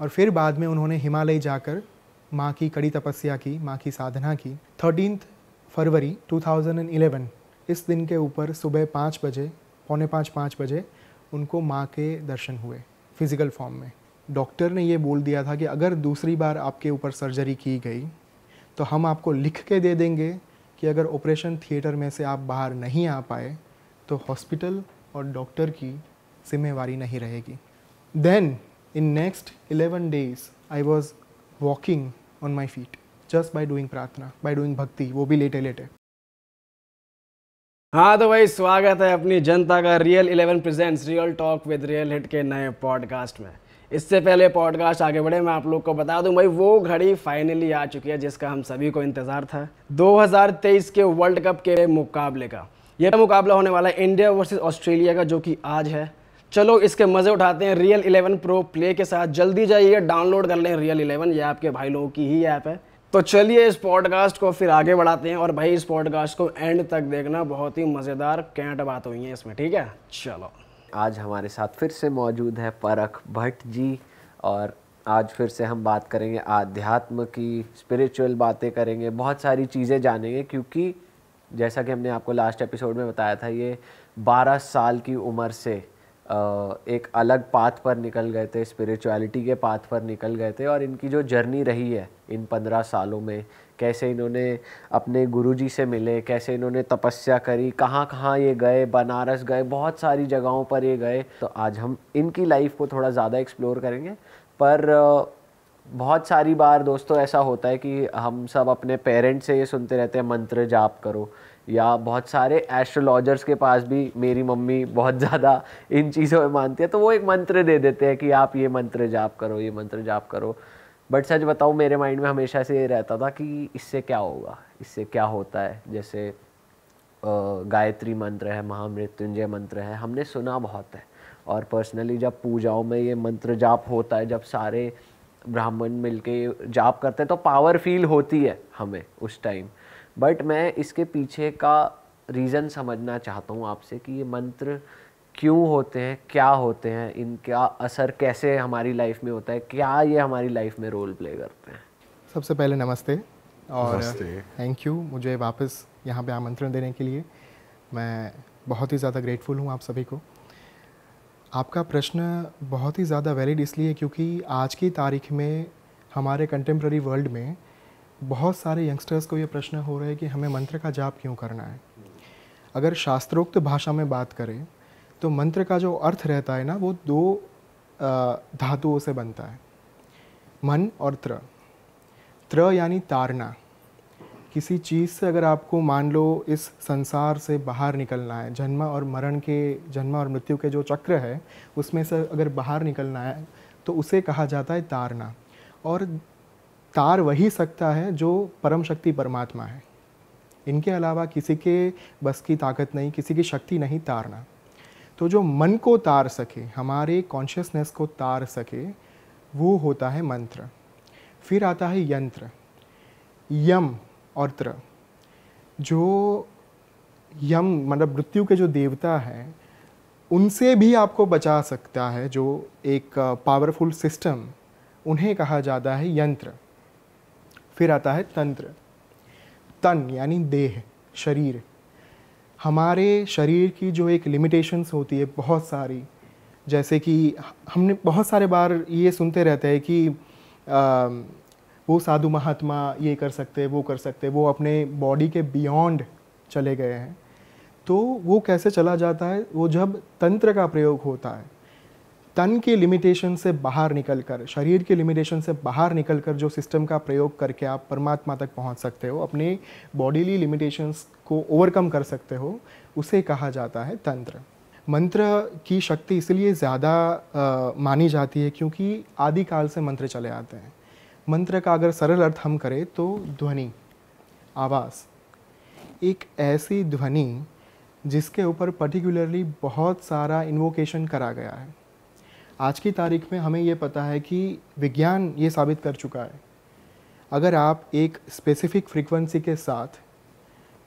और फिर बाद में उन्होंने हिमालय जाकर माँ की कड़ी तपस्या की माँ की साधना की थर्टीन फरवरी 2011 इस दिन के ऊपर सुबह पाँच बजे पौने पाँच पाँच बजे उनको माँ के दर्शन हुए फिज़िकल फॉर्म में डॉक्टर ने ये बोल दिया था कि अगर दूसरी बार आपके ऊपर सर्जरी की गई तो हम आपको लिख के दे देंगे कि अगर ऑपरेशन थिएटर में से आप बाहर नहीं आ पाए तो हॉस्पिटल और डॉक्टर की जिम्मेवारी नहीं रहेगी then In next 11 days, I was walking on my feet just by doing प्रार्थना by doing bhakti वो भी लेटे लेटे हाँ तो भाई स्वागत है अपनी जनता का real 11 presents real talk with real hit के नए पॉडकास्ट में इससे पहले पॉडकास्ट आगे बढ़े मैं आप लोग को बता दूं भाई वो घड़ी फाइनली आ चुकी है जिसका हम सभी को इंतज़ार था 2023 के वर्ल्ड कप के मुकाबले का यह मुकाबला होने वाला है इंडिया वर्सेस ऑस्ट्रेलिया का जो कि आज है चलो इसके मज़े उठाते हैं रियल इलेवन प्रो प्ले के साथ जल्दी जाइए डाउनलोड कर लें रियल इलेवन ये आपके भाई लोगों की ही ऐप है तो चलिए इस पॉडकास्ट को फिर आगे बढ़ाते हैं और भाई इस पॉडकास्ट को एंड तक देखना बहुत ही मज़ेदार कैंट बात हुई है इसमें ठीक है चलो आज हमारे साथ फिर से मौजूद है परख भट्ट जी और आज फिर से हम बात करेंगे आध्यात्म की स्पिरिचुअल बातें करेंगे बहुत सारी चीज़ें जानेंगे क्योंकि जैसा कि हमने आपको लास्ट एपिसोड में बताया था ये 12 साल की उम्र से एक अलग पाथ पर निकल गए थे स्पिरिचुअलिटी के पाथ पर निकल गए थे और इनकी जो जर्नी रही है इन पंद्रह सालों में कैसे इन्होंने अपने गुरुजी से मिले कैसे इन्होंने तपस्या करी कहाँ कहाँ ये गए बनारस गए बहुत सारी जगहों पर ये गए तो आज हम इनकी लाइफ को थोड़ा ज़्यादा एक्सप्लोर करेंगे पर बहुत सारी बार दोस्तों ऐसा होता है कि हम सब अपने पेरेंट्स से ये सुनते रहते हैं मंत्र जाप करो या बहुत सारे एस्ट्रोलॉजर्स के पास भी मेरी मम्मी बहुत ज़्यादा इन चीज़ों में मानती है तो वो एक मंत्र दे देते हैं कि आप ये मंत्र जाप करो ये मंत्र जाप करो बट सच बताऊँ मेरे माइंड में हमेशा से ये रहता था कि इससे क्या होगा इससे क्या होता है जैसे गायत्री मंत्र है महामृत्युंजय मंत्र है हमने सुना बहुत है और पर्सनली जब पूजाओं में ये मंत्र जाप होता है जब सारे ब्राह्मण मिलके जाप करते हैं तो पावर फील होती है हमें उस टाइम बट मैं इसके पीछे का रीज़न समझना चाहता हूँ आपसे कि ये मंत्र क्यों होते हैं क्या होते हैं इनका असर कैसे हमारी लाइफ में होता है क्या ये हमारी लाइफ में रोल प्ले करते हैं सबसे पहले नमस्ते और थैंक यू मुझे वापस यहाँ पे आमंत्रण देने के लिए मैं बहुत ही ज़्यादा ग्रेटफुल हूँ आप सभी को आपका प्रश्न बहुत ही ज़्यादा वैलिड इसलिए क्योंकि आज की तारीख में हमारे कंटेम्प्रेरी वर्ल्ड में बहुत सारे यंगस्टर्स को ये प्रश्न हो रहा है कि हमें मंत्र का जाप क्यों करना है अगर शास्त्रोक्त भाषा में बात करें तो मंत्र का जो अर्थ रहता है ना वो दो धातुओं से बनता है मन और त्र त्र यानी तारना किसी चीज़ से अगर आपको मान लो इस संसार से बाहर निकलना है जन्म और मरण के जन्म और मृत्यु के जो चक्र है उसमें से अगर बाहर निकलना है तो उसे कहा जाता है तारना और तार वही सकता है जो परम शक्ति परमात्मा है इनके अलावा किसी के बस की ताकत नहीं किसी की शक्ति नहीं तारना तो जो मन को तार सके हमारे कॉन्शियसनेस को तार सके वो होता है मंत्र फिर आता है यंत्र यम और त्र जो यम मतलब मृत्यु के जो देवता हैं उनसे भी आपको बचा सकता है जो एक पावरफुल सिस्टम उन्हें कहा जाता है यंत्र फिर आता है तंत्र तन यानी देह शरीर हमारे शरीर की जो एक लिमिटेशंस होती है बहुत सारी जैसे कि हमने बहुत सारे बार ये सुनते रहते हैं कि आ, वो साधु महात्मा ये कर सकते वो कर सकते वो अपने बॉडी के बियॉन्ड चले गए हैं तो वो कैसे चला जाता है वो जब तंत्र का प्रयोग होता है तन के लिमिटेशन से बाहर निकलकर शरीर के लिमिटेशन से बाहर निकलकर जो सिस्टम का प्रयोग करके आप परमात्मा तक पहुंच सकते हो अपने बॉडीली लिमिटेशंस को ओवरकम कर सकते हो उसे कहा जाता है तंत्र मंत्र की शक्ति इसलिए ज़्यादा मानी जाती है क्योंकि आदिकाल से मंत्र चले आते हैं मंत्र का अगर सरल अर्थ हम करें तो ध्वनि आवाज़ एक ऐसी ध्वनि जिसके ऊपर पर्टिकुलरली बहुत सारा इन्वोकेशन करा गया है आज की तारीख में हमें ये पता है कि विज्ञान ये साबित कर चुका है अगर आप एक स्पेसिफिक फ्रीक्वेंसी के साथ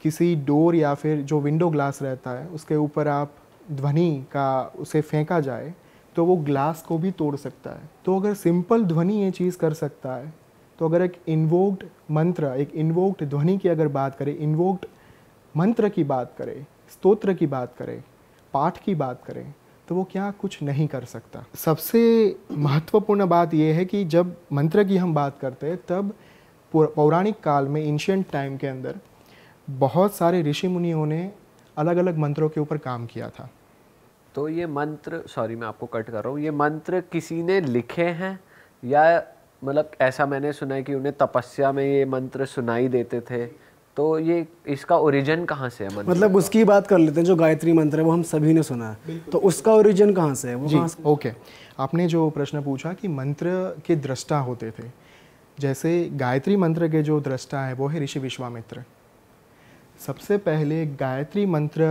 किसी डोर या फिर जो विंडो ग्लास रहता है उसके ऊपर आप ध्वनि का उसे फेंका जाए तो वो ग्लास को भी तोड़ सकता है तो अगर सिंपल ध्वनि ये चीज़ कर सकता है तो अगर एक इन्वोक्ड मंत्र एक इन्वोक्ड ध्वनि की अगर बात करें इन्वोक्ड मंत्र की बात करें स्तोत्र की बात करें पाठ की बात करें तो वो क्या कुछ नहीं कर सकता सबसे महत्वपूर्ण बात यह है कि जब मंत्र की हम बात करते हैं तब पौराणिक काल में एंशियंट टाइम के अंदर बहुत सारे ऋषि मुनियों ने अलग अलग मंत्रों के ऊपर काम किया था तो ये मंत्र सॉरी मैं आपको कट कर रहा हूँ ये मंत्र किसी ने लिखे हैं या मतलब ऐसा मैंने सुना है कि उन्हें तपस्या में ये मंत्र सुनाई देते थे तो ये इसका ओरिजिन कहाँ से है मतलब-, मतलब उसकी बात कर लेते हैं जो गायत्री मंत्र है वो हम सभी ने सुना है तो उसका ओरिजिन कहाँ से है वो जी ओके आपने जो प्रश्न पूछा कि मंत्र के दृष्टा होते थे जैसे गायत्री मंत्र के जो दृष्टा है वो है ऋषि विश्वामित्र सबसे पहले गायत्री मंत्र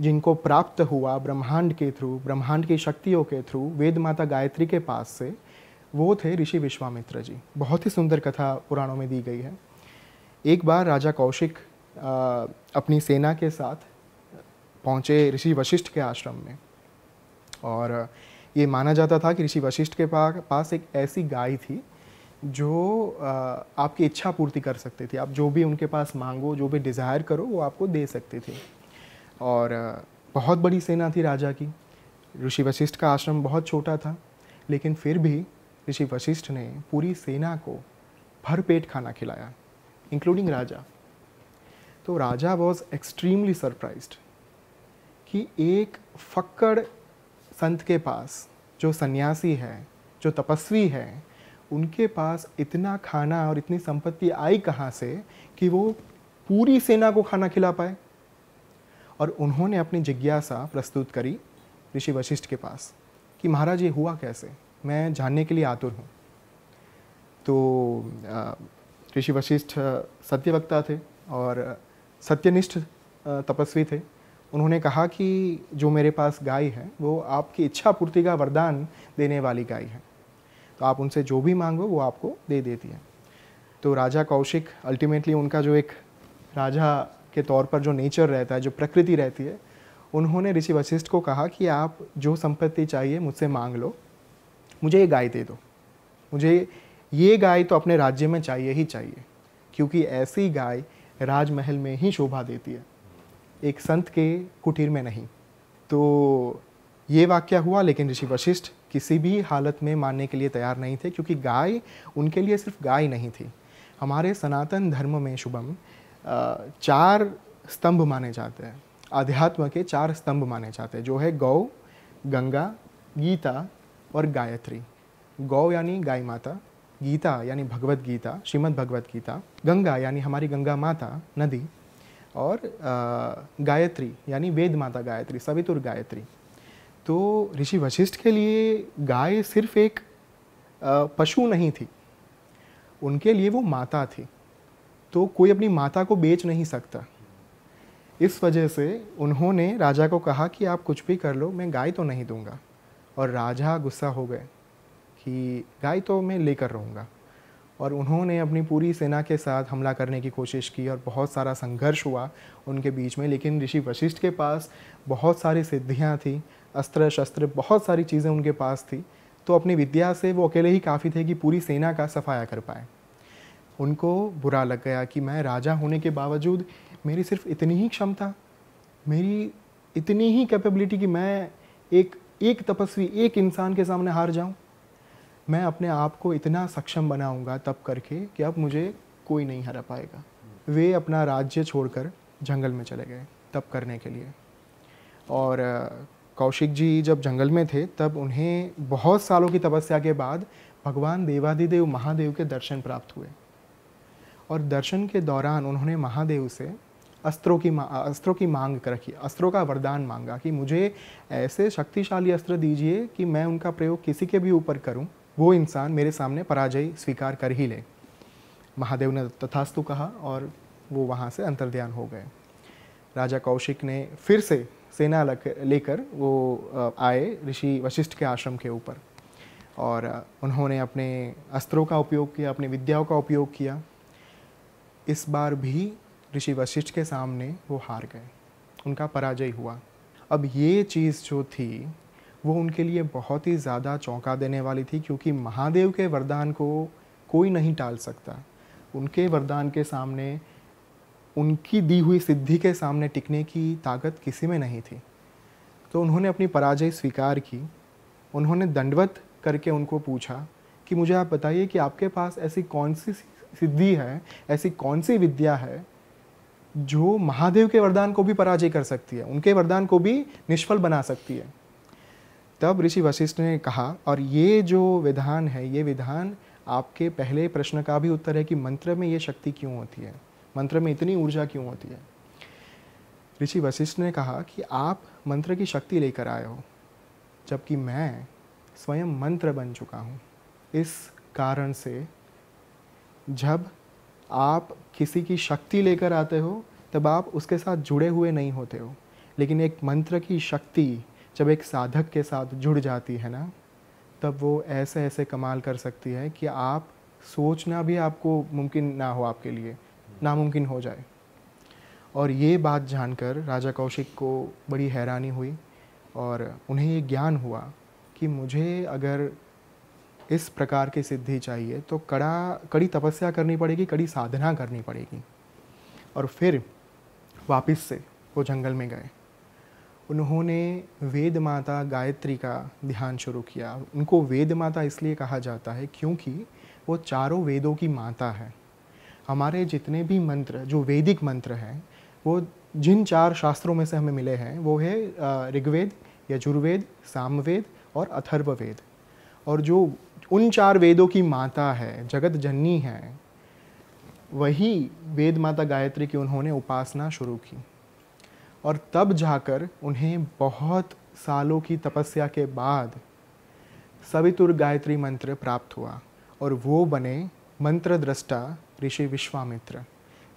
जिनको प्राप्त हुआ ब्रह्मांड के थ्रू ब्रह्मांड की शक्तियों के थ्रू वेद माता गायत्री के पास से वो थे ऋषि विश्वामित्र जी बहुत ही सुंदर कथा पुराणों में दी गई है एक बार राजा कौशिक अपनी सेना के साथ पहुँचे ऋषि वशिष्ठ के आश्रम में और ये माना जाता था कि ऋषि वशिष्ठ के पास एक ऐसी गाय थी जो आपकी इच्छा पूर्ति कर सकती थी आप जो भी उनके पास मांगो जो भी डिज़ायर करो वो आपको दे सकती थी और बहुत बड़ी सेना थी राजा की ऋषि वशिष्ठ का आश्रम बहुत छोटा था लेकिन फिर भी ऋषि वशिष्ठ ने पूरी सेना को भरपेट खाना खिलाया इंक्लूडिंग राजा तो राजा वॉज एक्सट्रीमली सरप्राइज कि एक फक्कड़ संत के पास जो सन्यासी है जो तपस्वी है उनके पास इतना खाना और इतनी संपत्ति आई कहाँ से कि वो पूरी सेना को खाना खिला पाए और उन्होंने अपनी जिज्ञासा प्रस्तुत करी ऋषि वशिष्ठ के पास कि महाराज ये हुआ कैसे मैं जानने के लिए आतुर हूँ तो ऋषि वशिष्ठ सत्यवक्ता थे और सत्यनिष्ठ तपस्वी थे उन्होंने कहा कि जो मेरे पास गाय है वो आपकी इच्छा पूर्ति का वरदान देने वाली गाय है तो आप उनसे जो भी मांगो वो आपको दे देती है तो राजा कौशिक अल्टीमेटली उनका जो एक राजा के तौर पर जो नेचर रहता है जो प्रकृति रहती है उन्होंने ऋषि वशिष्ठ को कहा कि आप जो संपत्ति चाहिए मुझसे मांग लो मुझे ये गाय दे दो मुझे ये गाय तो अपने राज्य में चाहिए ही चाहिए क्योंकि ऐसी गाय राजमहल में ही शोभा देती है एक संत के कुटीर में नहीं तो ये वाक्य हुआ लेकिन ऋषि वशिष्ठ किसी भी हालत में मानने के लिए तैयार नहीं थे क्योंकि गाय उनके लिए सिर्फ गाय नहीं थी हमारे सनातन धर्म में शुभम चार स्तंभ माने जाते हैं अध्यात्म के चार स्तंभ माने जाते हैं जो है गौ गंगा गीता और गायत्री गौ यानी गाय माता गीता यानी भगवत गीता श्रीमद् भगवत गीता गंगा यानी हमारी गंगा माता नदी और गायत्री यानी वेद माता गायत्री सवितुर गायत्री तो ऋषि वशिष्ठ के लिए गाय सिर्फ एक पशु नहीं थी उनके लिए वो माता थी तो कोई अपनी माता को बेच नहीं सकता इस वजह से उन्होंने राजा को कहा कि आप कुछ भी कर लो मैं गाय तो नहीं दूंगा और राजा गुस्सा हो गए कि गाय तो मैं लेकर रहूँगा और उन्होंने अपनी पूरी सेना के साथ हमला करने की कोशिश की और बहुत सारा संघर्ष हुआ उनके बीच में लेकिन ऋषि वशिष्ठ के पास बहुत सारी सिद्धियाँ थी अस्त्र शस्त्र बहुत सारी चीज़ें उनके पास थी तो अपनी विद्या से वो अकेले ही काफ़ी थे कि पूरी सेना का सफाया कर पाए उनको बुरा लग गया कि मैं राजा होने के बावजूद मेरी सिर्फ इतनी ही क्षमता मेरी इतनी ही कैपेबिलिटी कि मैं एक एक तपस्वी एक इंसान के सामने हार जाऊं मैं अपने आप को इतना सक्षम बनाऊंगा तब करके कि अब मुझे कोई नहीं हरा पाएगा वे अपना राज्य छोड़कर जंगल में चले गए तप करने के लिए और कौशिक जी जब जंगल में थे तब उन्हें बहुत सालों की तपस्या के बाद भगवान देवादिदेव महादेव के दर्शन प्राप्त हुए और दर्शन के दौरान उन्होंने महादेव से अस्त्रों की अस्त्रों की मांग रखी अस्त्रों का वरदान मांगा कि मुझे ऐसे शक्तिशाली अस्त्र दीजिए कि मैं उनका प्रयोग किसी के भी ऊपर करूं वो इंसान मेरे सामने पराजय स्वीकार कर ही ले महादेव ने तथास्तु कहा और वो वहाँ से अंतर्ध्यान हो गए राजा कौशिक ने फिर से सेना लेकर वो आए ऋषि वशिष्ठ के आश्रम के ऊपर और उन्होंने अपने अस्त्रों का उपयोग किया अपनी विद्याओं का उपयोग किया इस बार भी ऋषि वशिष्ठ के सामने वो हार गए उनका पराजय हुआ अब ये चीज़ जो थी वो उनके लिए बहुत ही ज़्यादा चौंका देने वाली थी क्योंकि महादेव के वरदान को कोई नहीं टाल सकता उनके वरदान के सामने उनकी दी हुई सिद्धि के सामने टिकने की ताकत किसी में नहीं थी तो उन्होंने अपनी पराजय स्वीकार की उन्होंने दंडवत करके उनको पूछा कि मुझे आप बताइए कि आपके पास ऐसी कौन सी सिद्धि है ऐसी कौन सी विद्या है जो महादेव के वरदान को भी पराजय कर सकती है उनके वरदान को भी निष्फल बना सकती है तब ऋषि वशिष्ठ ने कहा और ये जो विधान है ये विधान आपके पहले प्रश्न का भी उत्तर है कि मंत्र में ये शक्ति क्यों होती है मंत्र में इतनी ऊर्जा क्यों होती है ऋषि वशिष्ठ ने कहा कि आप मंत्र की शक्ति लेकर आए हो जबकि मैं स्वयं मंत्र बन चुका हूँ इस कारण से जब आप किसी की शक्ति लेकर आते हो तब आप उसके साथ जुड़े हुए नहीं होते हो लेकिन एक मंत्र की शक्ति जब एक साधक के साथ जुड़ जाती है ना तब वो ऐसे ऐसे कमाल कर सकती है कि आप सोचना भी आपको मुमकिन ना हो आपके लिए नामुमकिन हो जाए और ये बात जानकर राजा कौशिक को बड़ी हैरानी हुई और उन्हें ये ज्ञान हुआ कि मुझे अगर इस प्रकार की सिद्धि चाहिए तो कड़ा कड़ी तपस्या करनी पड़ेगी कड़ी साधना करनी पड़ेगी और फिर वापस से वो जंगल में गए उन्होंने वेद माता गायत्री का ध्यान शुरू किया उनको वेद माता इसलिए कहा जाता है क्योंकि वो चारों वेदों की माता है हमारे जितने भी मंत्र जो वैदिक मंत्र हैं वो जिन चार शास्त्रों में से हमें मिले हैं वो है ऋग्वेद यजुर्वेद सामवेद और अथर्ववेद और जो उन चार वेदों की माता है जगत जननी है वही वेद माता गायत्री की उन्होंने उपासना शुरू की और तब जाकर उन्हें बहुत सालों की तपस्या के बाद सवितुर गायत्री मंत्र प्राप्त हुआ और वो बने मंत्र दृष्टा ऋषि विश्वामित्र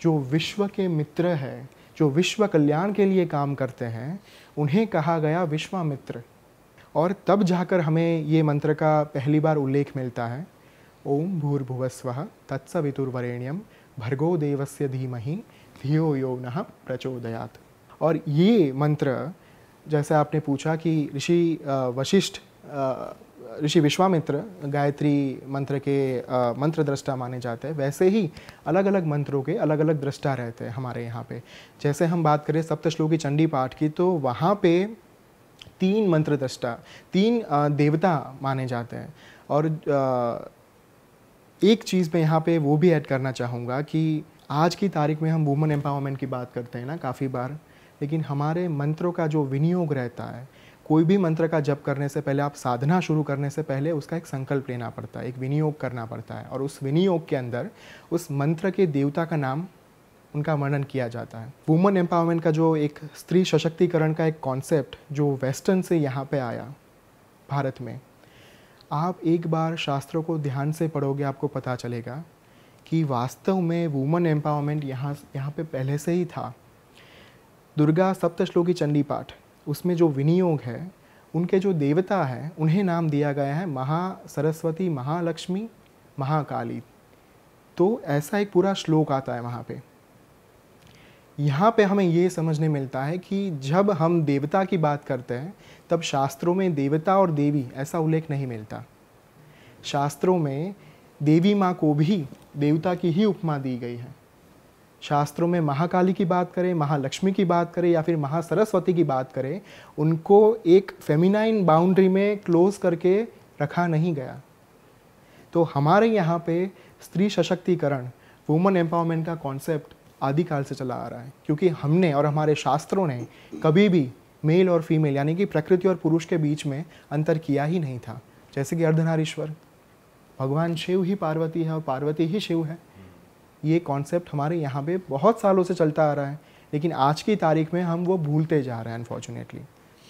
जो विश्व के मित्र है जो विश्व कल्याण के लिए काम करते हैं उन्हें कहा गया विश्वामित्र और तब जाकर हमें ये मंत्र का पहली बार उल्लेख मिलता है ओम भूर्भुवस्व तत्सवितुर्वरेण्यम भर्गो देवस्य धीमहि धियो यो न प्रचोदयात और ये मंत्र जैसे आपने पूछा कि ऋषि वशिष्ठ ऋषि विश्वामित्र गायत्री मंत्र के मंत्र दृष्टा माने जाते हैं वैसे ही अलग अलग मंत्रों के अलग अलग दृष्टा रहते हैं हमारे यहाँ पे जैसे हम बात करें सप्तश्लोकी चंडी पाठ की तो वहाँ पे तीन मंत्र दृष्टा तीन देवता माने जाते हैं और एक चीज़ मैं यहाँ पे वो भी ऐड करना चाहूँगा कि आज की तारीख में हम वुमेन एम्पावरमेंट की बात करते हैं ना काफ़ी बार लेकिन हमारे मंत्रों का जो विनियोग रहता है कोई भी मंत्र का जप करने से पहले आप साधना शुरू करने से पहले उसका एक संकल्प लेना पड़ता है एक विनियोग करना पड़ता है और उस विनियोग के अंदर उस मंत्र के देवता का नाम उनका वर्णन किया जाता है वुमेन एम्पावरमेंट का जो एक स्त्री सशक्तिकरण का एक कॉन्सेप्ट जो वेस्टर्न से यहाँ पे आया भारत में आप एक बार शास्त्रों को ध्यान से पढ़ोगे आपको पता चलेगा कि वास्तव में वुमन एम्पावरमेंट यहाँ यहाँ पे पहले से ही था दुर्गा सप्तश्लोकी चंडी पाठ उसमें जो विनियोग है उनके जो देवता हैं उन्हें नाम दिया गया है महा सरस्वती महालक्ष्मी महाकाली तो ऐसा एक पूरा श्लोक आता है वहाँ पे यहाँ पे हमें ये समझने मिलता है कि जब हम देवता की बात करते हैं तब शास्त्रों में देवता और देवी ऐसा उल्लेख नहीं मिलता शास्त्रों में देवी माँ को भी देवता की ही उपमा दी गई है शास्त्रों में महाकाली की बात करें महालक्ष्मी की बात करें या फिर महासरस्वती की बात करें उनको एक फेमिनाइन बाउंड्री में क्लोज करके रखा नहीं गया तो हमारे यहाँ पे स्त्री सशक्तिकरण वुमेन एम्पावरमेंट का कॉन्सेप्ट आदिकाल से चला आ रहा है क्योंकि हमने और हमारे शास्त्रों ने कभी भी मेल और फीमेल यानी कि प्रकृति और पुरुष के बीच में अंतर किया ही नहीं था जैसे कि अर्धनारीश्वर भगवान शिव ही पार्वती है और पार्वती ही शिव है ये कॉन्सेप्ट हमारे यहाँ पे बहुत सालों से चलता आ रहा है लेकिन आज की तारीख में हम वो भूलते जा रहे हैं अनफॉर्चुनेटली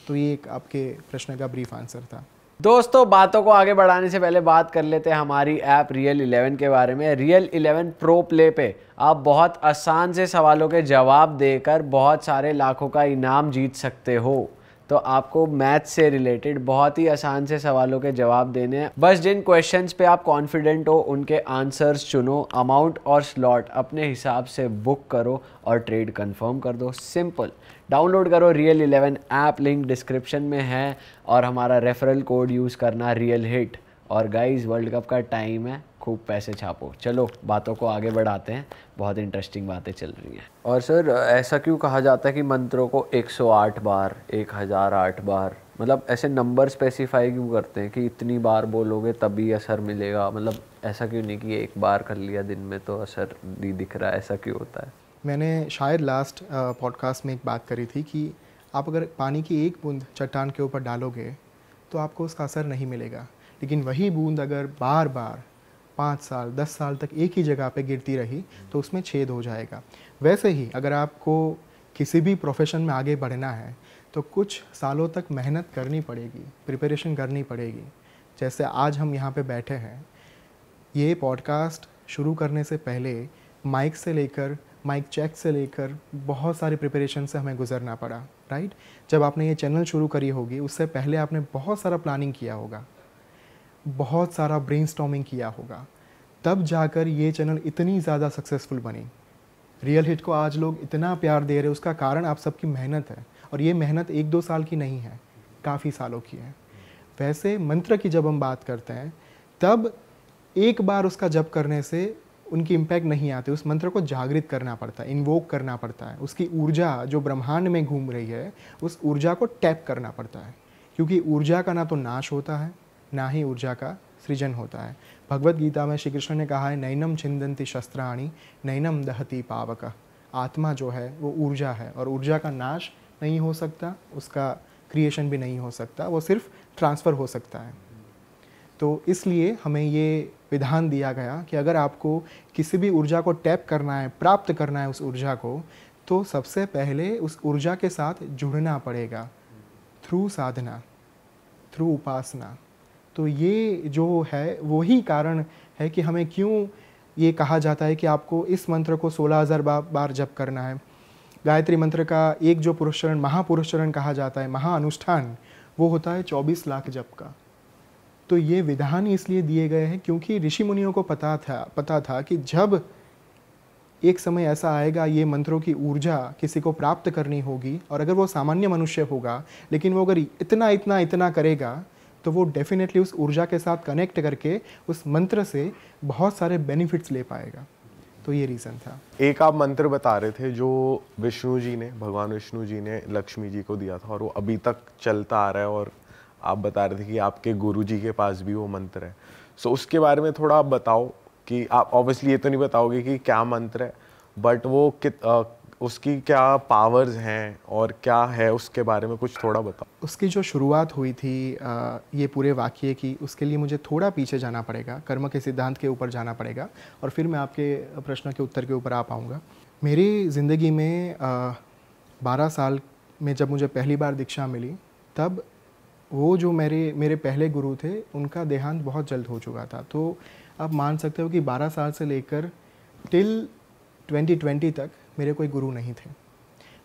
तो ये एक आपके प्रश्न का ब्रीफ आंसर था दोस्तों बातों को आगे बढ़ाने से पहले बात कर लेते हैं हमारी ऐप रियल इलेवन के बारे में रियल इलेवन प्रो प्ले पे आप बहुत आसान से सवालों के जवाब देकर बहुत सारे लाखों का इनाम जीत सकते हो तो आपको मैथ से रिलेटेड बहुत ही आसान से सवालों के जवाब देने हैं बस जिन क्वेश्चन पे आप कॉन्फिडेंट हो उनके आंसर्स चुनो अमाउंट और स्लॉट अपने हिसाब से बुक करो और ट्रेड कंफर्म कर दो सिंपल डाउनलोड करो real eleven app link description में है और हमारा रेफरल कोड यूज़ करना रियल हिट और गाइस वर्ल्ड कप का टाइम है खूब पैसे छापो चलो बातों को आगे बढ़ाते हैं बहुत इंटरेस्टिंग बातें चल रही हैं और सर ऐसा क्यों कहा जाता है कि मंत्रों को 108 बार 1008 बार मतलब ऐसे नंबर स्पेसिफाई क्यों करते हैं कि इतनी बार बोलोगे तभी असर मिलेगा मतलब ऐसा क्यों नहीं कि एक बार कर लिया दिन में तो असर नहीं दिख रहा ऐसा क्यों होता है मैंने शायद लास्ट पॉडकास्ट में एक बात करी थी कि आप अगर पानी की एक बूंद चट्टान के ऊपर डालोगे तो आपको उसका असर नहीं मिलेगा लेकिन वही बूंद अगर बार बार पाँच साल दस साल तक एक ही जगह पे गिरती रही तो उसमें छेद हो जाएगा वैसे ही अगर आपको किसी भी प्रोफेशन में आगे बढ़ना है तो कुछ सालों तक मेहनत करनी पड़ेगी प्रिपरेशन करनी पड़ेगी जैसे आज हम यहाँ पे बैठे हैं ये पॉडकास्ट शुरू करने से पहले माइक से लेकर माइक चेक से लेकर बहुत सारे प्रिपरेशन से हमें गुजरना पड़ा राइट जब आपने ये चैनल शुरू करी होगी उससे पहले आपने बहुत सारा प्लानिंग किया होगा बहुत सारा ब्रेन किया होगा तब जाकर ये चैनल इतनी ज़्यादा सक्सेसफुल बनी रियल हिट को आज लोग इतना प्यार दे रहे उसका कारण आप सबकी मेहनत है और ये मेहनत एक दो साल की नहीं है काफ़ी सालों की है वैसे मंत्र की जब हम बात करते हैं तब एक बार उसका जप करने से उनकी इम्पैक्ट नहीं आती उस मंत्र को जागृत करना पड़ता है इन्वोक करना पड़ता है उसकी ऊर्जा जो ब्रह्मांड में घूम रही है उस ऊर्जा को टैप करना पड़ता है क्योंकि ऊर्जा का ना तो नाश होता है ना ही ऊर्जा का सृजन होता है भगवत गीता में श्री कृष्ण ने कहा है नैनम छिंदंती शस्त्राणी नैनम दहती पावक आत्मा जो है वो ऊर्जा है और ऊर्जा का नाश नहीं हो सकता उसका क्रिएशन भी नहीं हो सकता वो सिर्फ ट्रांसफ़र हो सकता है तो इसलिए हमें ये विधान दिया गया कि अगर आपको किसी भी ऊर्जा को टैप करना है प्राप्त करना है उस ऊर्जा को तो सबसे पहले उस ऊर्जा के साथ जुड़ना पड़ेगा थ्रू साधना थ्रू उपासना तो ये जो है वही कारण है कि हमें क्यों ये कहा जाता है कि आपको इस मंत्र को सोलह हज़ार बार जप करना है गायत्री मंत्र का एक जो पुरुषरण महापुरुषरण कहा जाता है महाअनुष्ठान वो होता है चौबीस लाख जप का तो ये विधान इसलिए दिए गए हैं क्योंकि ऋषि मुनियों को पता था पता था कि जब एक समय ऐसा आएगा ये मंत्रों की ऊर्जा किसी को प्राप्त करनी होगी और अगर वो सामान्य मनुष्य होगा लेकिन वो अगर इतना इतना इतना करेगा तो वो डेफिनेटली उस ऊर्जा के साथ कनेक्ट करके उस मंत्र से बहुत सारे बेनिफिट्स ले पाएगा तो ये रीज़न था एक आप मंत्र बता रहे थे जो विष्णु जी ने भगवान विष्णु जी ने लक्ष्मी जी को दिया था और वो अभी तक चलता आ रहा है और आप बता रहे थे कि आपके गुरु जी के पास भी वो मंत्र है सो so, उसके बारे में थोड़ा आप बताओ कि आप ऑब्वियसली ये तो नहीं बताओगे कि क्या मंत्र है बट वो कित उसकी क्या पावर्स हैं और क्या है उसके बारे में कुछ थोड़ा बताओ उसकी जो शुरुआत हुई थी ये पूरे वाक्य की उसके लिए मुझे थोड़ा पीछे जाना पड़ेगा कर्म के सिद्धांत के ऊपर जाना पड़ेगा और फिर मैं आपके प्रश्न के उत्तर के ऊपर आ पाऊँगा मेरी ज़िंदगी में बारह साल में जब मुझे पहली बार दीक्षा मिली तब वो जो मेरे मेरे पहले गुरु थे उनका देहांत बहुत जल्द हो चुका था तो आप मान सकते हो कि 12 साल से लेकर टिल 2020 तक मेरे कोई गुरु नहीं थे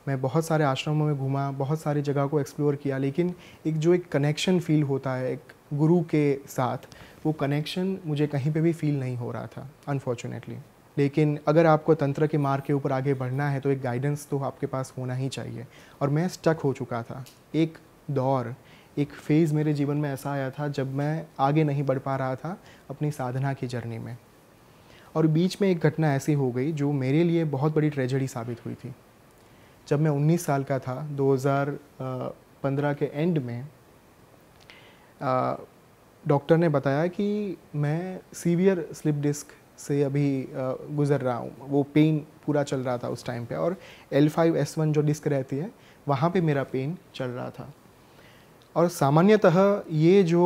मैं बहुत सारे आश्रमों में घूमा बहुत सारी जगह को एक्सप्लोर किया लेकिन एक जो एक कनेक्शन फील होता है एक गुरु के साथ वो कनेक्शन मुझे कहीं पे भी फील नहीं हो रहा था अनफॉर्चुनेटली लेकिन अगर आपको तंत्र के मार्ग के ऊपर आगे बढ़ना है तो एक गाइडेंस तो आपके पास होना ही चाहिए और मैं स्टक हो चुका था एक दौर एक फेज़ मेरे जीवन में ऐसा आया था जब मैं आगे नहीं बढ़ पा रहा था अपनी साधना की जर्नी में और बीच में एक घटना ऐसी हो गई जो मेरे लिए बहुत बड़ी ट्रेजेडी साबित हुई थी जब मैं 19 साल का था 2015 के एंड में डॉक्टर ने बताया कि मैं सीवियर स्लिप डिस्क से अभी गुज़र रहा हूँ वो पेन पूरा चल रहा था उस टाइम पे और L5S1 जो डिस्क रहती है वहाँ पे मेरा पेन चल रहा था और सामान्यतः ये जो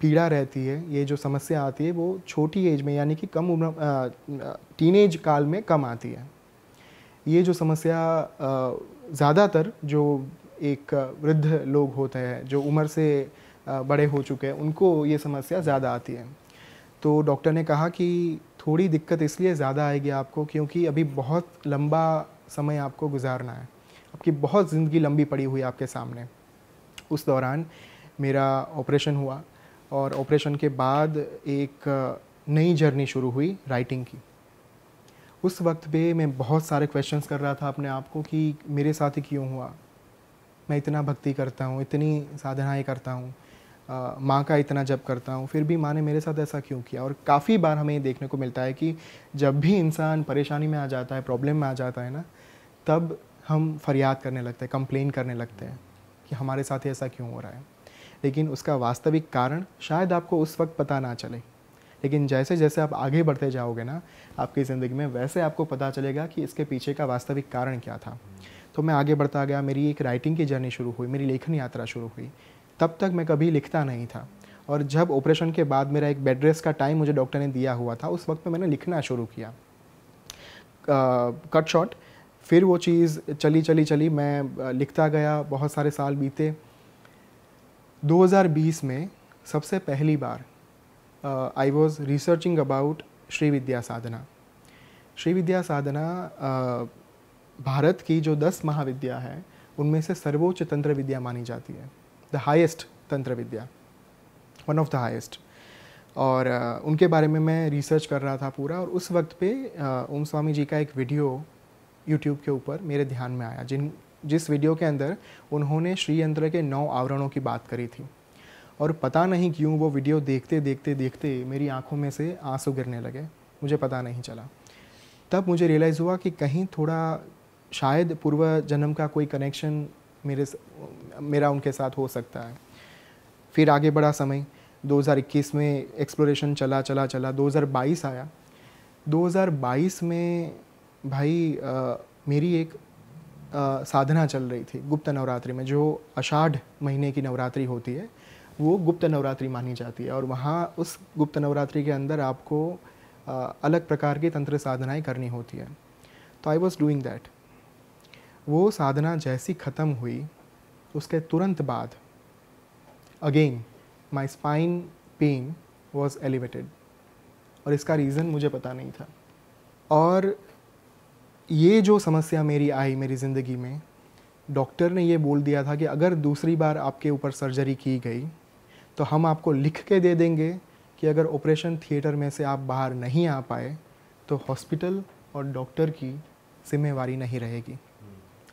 पीड़ा रहती है ये जो समस्या आती है वो छोटी एज में यानी कि कम उम्र टीनेज काल में कम आती है ये जो समस्या ज़्यादातर जो एक वृद्ध लोग होते हैं जो उम्र से बड़े हो चुके हैं उनको ये समस्या ज़्यादा आती है तो डॉक्टर ने कहा कि थोड़ी दिक्कत इसलिए ज़्यादा आएगी आपको क्योंकि अभी बहुत लंबा समय आपको गुजारना है आपकी बहुत ज़िंदगी लंबी पड़ी हुई है आपके सामने उस दौरान मेरा ऑपरेशन हुआ और ऑपरेशन के बाद एक नई जर्नी शुरू हुई राइटिंग की उस वक्त पे मैं बहुत सारे क्वेश्चंस कर रहा था अपने आप को कि मेरे साथ ही क्यों हुआ मैं इतना भक्ति करता हूँ इतनी साधनाएँ करता हूँ माँ का इतना जब करता हूँ फिर भी माँ ने मेरे साथ ऐसा क्यों किया और काफ़ी बार हमें ये देखने को मिलता है कि जब भी इंसान परेशानी में आ जाता है प्रॉब्लम में आ जाता है ना तब हम फरियाद करने लगते हैं कंप्लेन करने लगते हैं कि हमारे साथ ऐसा क्यों हो रहा है लेकिन उसका वास्तविक कारण शायद आपको उस वक्त पता ना चले लेकिन जैसे जैसे आप आगे बढ़ते जाओगे ना आपकी ज़िंदगी में वैसे आपको पता चलेगा कि इसके पीछे का वास्तविक कारण क्या था तो मैं आगे बढ़ता गया मेरी एक राइटिंग की जर्नी शुरू हुई मेरी लेखन यात्रा शुरू हुई तब तक मैं कभी लिखता नहीं था और जब ऑपरेशन के बाद मेरा एक बेड रेस्ट का टाइम मुझे डॉक्टर ने दिया हुआ था उस वक्त में मैंने लिखना शुरू किया कट uh, शॉट फिर वो चीज़ चली चली चली मैं लिखता गया बहुत सारे साल बीते 2020 में सबसे पहली बार I was researching about Shri Vidya Sadhana Shri Vidya Sadhana Bharat की जो दस महाविद्या है उनमें से सर्वोच्च तंत्र विद्या मानी जाती है the highest tantra vidya one of the highest और उनके बारे में मैं रिसर्च कर रहा था पूरा और उस वक्त पे ओम स्वामी जी का एक वीडियो यूट्यूब के ऊपर मेरे ध्यान में आया जिन जिस वीडियो के अंदर उन्होंने श्री यंत्र के नौ आवरणों की बात करी थी और पता नहीं क्यों वो वीडियो देखते देखते देखते मेरी आंखों में से आंसू गिरने लगे मुझे पता नहीं चला तब मुझे रियलाइज़ हुआ कि कहीं थोड़ा शायद पूर्व जन्म का कोई कनेक्शन मेरे मेरा उनके साथ हो सकता है फिर आगे बढ़ा समय 2021 में एक्सप्लोरेशन चला चला चला 2022 आया 2022 में भाई आ, मेरी एक आ, साधना चल रही थी गुप्त नवरात्रि में जो अषाढ़ महीने की नवरात्रि होती है वो गुप्त नवरात्रि मानी जाती है और वहाँ उस गुप्त नवरात्रि के अंदर आपको आ, अलग प्रकार की तंत्र साधनाएं करनी होती है तो आई वॉज़ डूइंग दैट वो साधना जैसी ख़त्म हुई उसके तुरंत बाद again my spine pain was elevated और इसका रीज़न मुझे पता नहीं था और ये जो समस्या मेरी आई मेरी ज़िंदगी में डॉक्टर ने ये बोल दिया था कि अगर दूसरी बार आपके ऊपर सर्जरी की गई तो हम आपको लिख के दे देंगे कि अगर ऑपरेशन थिएटर में से आप बाहर नहीं आ पाए तो हॉस्पिटल और डॉक्टर की जिम्मेवारी नहीं रहेगी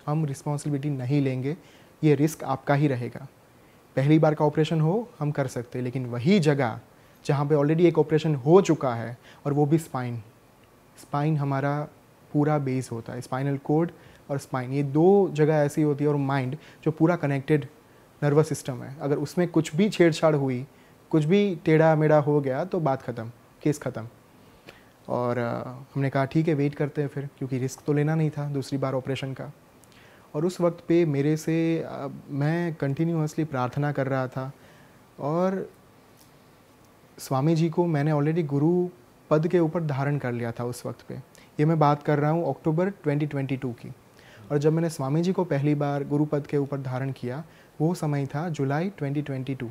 हम रिस्पॉन्सिबिलिटी नहीं लेंगे ये रिस्क आपका ही रहेगा पहली बार का ऑपरेशन हो हम कर सकते हैं लेकिन वही जगह जहाँ पे ऑलरेडी एक ऑपरेशन हो चुका है और वो भी स्पाइन स्पाइन हमारा पूरा बेस होता है स्पाइनल कोड और स्पाइन ये दो जगह ऐसी होती है और माइंड जो पूरा कनेक्टेड नर्वस सिस्टम है अगर उसमें कुछ भी छेड़छाड़ हुई कुछ भी टेढ़ा मेढ़ा हो गया तो बात ख़त्म केस ख़त्म और हमने कहा ठीक है वेट करते हैं फिर क्योंकि रिस्क तो लेना नहीं था दूसरी बार ऑपरेशन का और उस वक्त पे मेरे से मैं कंटिन्यूसली प्रार्थना कर रहा था और स्वामी जी को मैंने ऑलरेडी गुरु पद के ऊपर धारण कर लिया था उस वक्त पे ये मैं बात कर रहा हूँ अक्टूबर 2022 की और जब मैंने स्वामी जी को पहली बार गुरुपद के ऊपर धारण किया वो समय था जुलाई 2022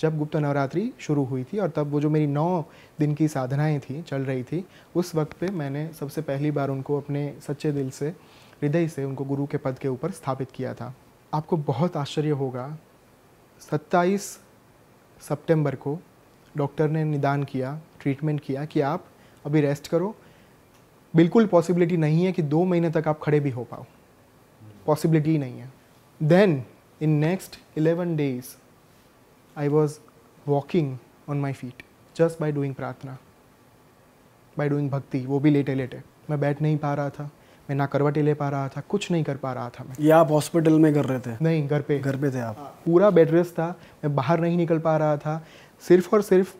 जब गुप्त नवरात्रि शुरू हुई थी और तब वो जो मेरी नौ दिन की साधनाएं थी चल रही थी उस वक्त पे मैंने सबसे पहली बार उनको अपने सच्चे दिल से हृदय से उनको गुरु के पद के ऊपर स्थापित किया था आपको बहुत आश्चर्य होगा 27 सितंबर को डॉक्टर ने निदान किया ट्रीटमेंट किया कि आप अभी रेस्ट करो बिल्कुल पॉसिबिलिटी नहीं है कि दो महीने तक आप खड़े भी हो पाओ पॉसिबिलिटी नहीं है then in next eleven days I was walking on my feet just by doing prarthana by doing bhakti वो भी लेटे लेटे मैं बैठ नहीं पा रहा था मैं ना करवटे ले पा रहा था कुछ नहीं कर पा रहा था मैं ये आप हॉस्पिटल में कर रहे थे नहीं घर पे घर पे थे आप हाँ, पूरा बेड रेस्ट था मैं बाहर नहीं निकल पा रहा था सिर्फ और सिर्फ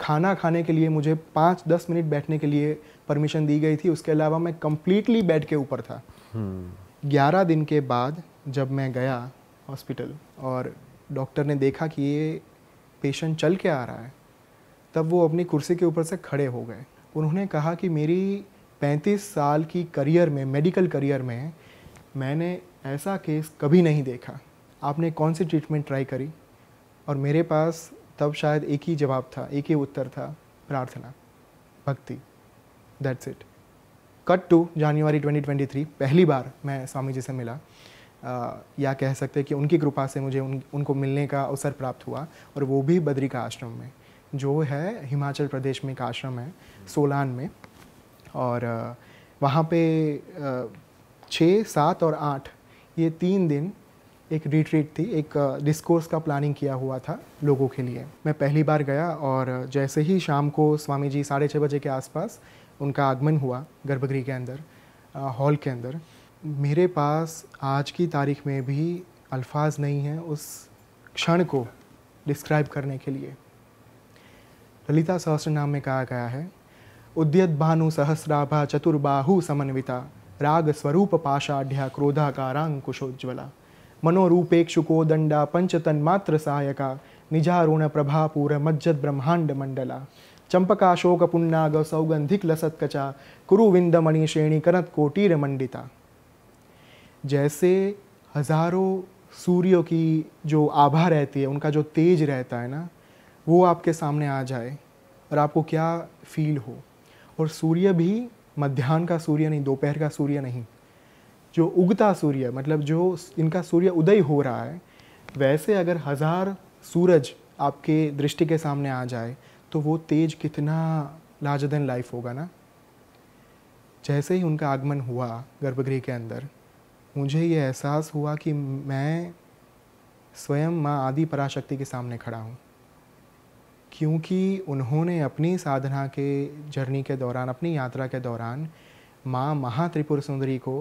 खाना खाने के लिए मुझे पाँच दस मिनट बैठने के लिए परमिशन दी गई थी उसके अलावा मैं कम्प्लीटली बेड के ऊपर था ग्यारह दिन के बाद जब मैं गया हॉस्पिटल और डॉक्टर ने देखा कि ये पेशेंट चल के आ रहा है तब वो अपनी कुर्सी के ऊपर से खड़े हो गए उन्होंने कहा कि मेरी 35 साल की करियर में मेडिकल करियर में मैंने ऐसा केस कभी नहीं देखा आपने कौन सी ट्रीटमेंट ट्राई करी और मेरे पास तब शायद एक ही जवाब था एक ही उत्तर था प्रार्थना भक्ति that's it cut to January 2023 पहली बार मैं स्वामी जी से मिला आ, या कह सकते हैं कि उनकी कृपा से मुझे उन, उनको मिलने का अवसर प्राप्त हुआ और वो भी बद्री का आश्रम में जो है हिमाचल प्रदेश में एक आश्रम है सोलान में और वहाँ पे छः सात और आठ ये तीन दिन एक रिट्रीट थी एक डिस्कोर्स का प्लानिंग किया हुआ था लोगों के लिए मैं पहली बार गया और जैसे ही शाम को स्वामी जी साढ़े छः बजे के आसपास उनका आगमन हुआ गर्भगृह के अंदर हॉल के अंदर मेरे पास आज की तारीख में भी अल्फाज नहीं हैं उस क्षण को डिस्क्राइब करने के लिए ललिता सहस्र नाम में कहा गया है उद्यत भानु सहस्राभा चतुर्बाहु समन्विता राग स्वरूप कुशोज्वला मनोरूपेक्षुको दंडा पंचतन मात्र सहायका निजारुण प्रभापूर मज्जत ब्रह्मांड मंडला पुण्याग सौगंधिक लसत्कचा मणि श्रेणी कनत कोटीर मंडिता जैसे हजारों सूर्यों की जो आभा रहती है उनका जो तेज रहता है ना वो आपके सामने आ जाए और आपको क्या फील हो और सूर्य भी मध्यान्ह का सूर्य नहीं दोपहर का सूर्य नहीं जो उगता सूर्य मतलब जो इनका सूर्य उदय हो रहा है वैसे अगर हज़ार सूरज आपके दृष्टि के सामने आ जाए तो वो तेज कितना लार्जर देन लाइफ होगा ना जैसे ही उनका आगमन हुआ गर्भगृह के अंदर मुझे ये एहसास हुआ कि मैं स्वयं माँ आदि पराशक्ति के सामने खड़ा हूँ क्योंकि उन्होंने अपनी साधना के जर्नी के दौरान अपनी यात्रा के दौरान माँ महात्रिपुर सुंदरी को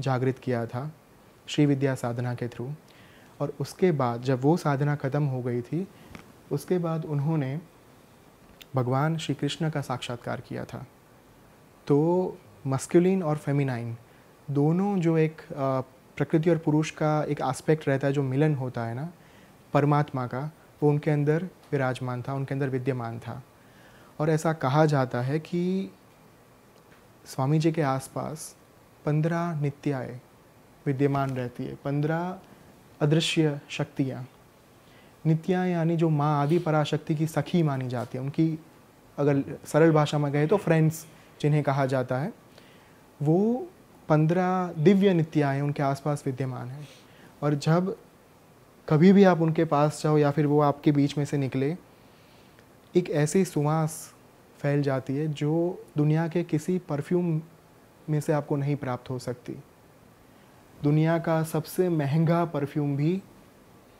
जागृत किया था श्री विद्या साधना के थ्रू और उसके बाद जब वो साधना ख़त्म हो गई थी उसके बाद उन्होंने भगवान श्री कृष्ण का साक्षात्कार किया था तो मस्कुलिन और फेमिनाइन दोनों जो एक प्रकृति और पुरुष का एक आस्पेक्ट रहता है जो मिलन होता है ना परमात्मा का वो उनके अंदर विराजमान था उनके अंदर विद्यमान था और ऐसा कहा जाता है कि स्वामी जी के आसपास पंद्रह नित्याएँ विद्यमान रहती है पंद्रह अदृश्य शक्तियाँ नित्या यानी जो माँ आदि पराशक्ति की सखी मानी जाती है उनकी अगर सरल भाषा में गए तो फ्रेंड्स जिन्हें कहा जाता है वो पंद्रह दिव्य नित्याएँ उनके आसपास विद्यमान हैं और जब कभी भी आप उनके पास जाओ या फिर वो आपके बीच में से निकले एक ऐसी सुवास फैल जाती है जो दुनिया के किसी परफ्यूम में से आपको नहीं प्राप्त हो सकती दुनिया का सबसे महंगा परफ्यूम भी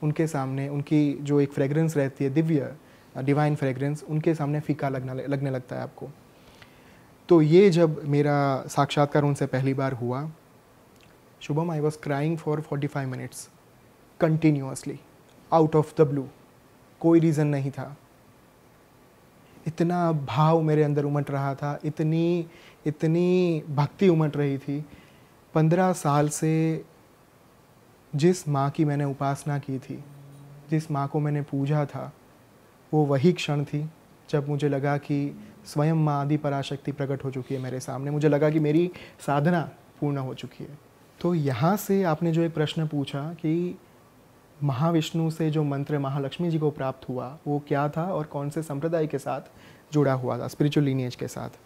उनके सामने उनकी जो एक फ्रेगरेंस रहती है दिव्य डिवाइन फ्रेगरेंस उनके सामने फीका लगना लगने लगता है आपको तो ये जब मेरा साक्षात्कार उनसे पहली बार हुआ Shubham I was crying for forty five minutes continuously out of the blue कोई रीज़न नहीं था इतना भाव मेरे अंदर उमट रहा था इतनी इतनी भक्ति उमट रही थी पंद्रह साल से जिस माँ की मैंने उपासना की थी जिस माँ को मैंने पूजा था वो वही क्षण थी जब मुझे लगा कि स्वयं माँ आदि पराशक्ति प्रकट हो चुकी है मेरे सामने मुझे लगा कि मेरी साधना पूर्ण हो चुकी है तो यहाँ से आपने जो एक प्रश्न पूछा कि महाविष्णु से जो मंत्र महालक्ष्मी जी को प्राप्त हुआ वो क्या था और कौन से संप्रदाय के साथ जुड़ा हुआ था स्पिरिचुअल लीनिएज के साथ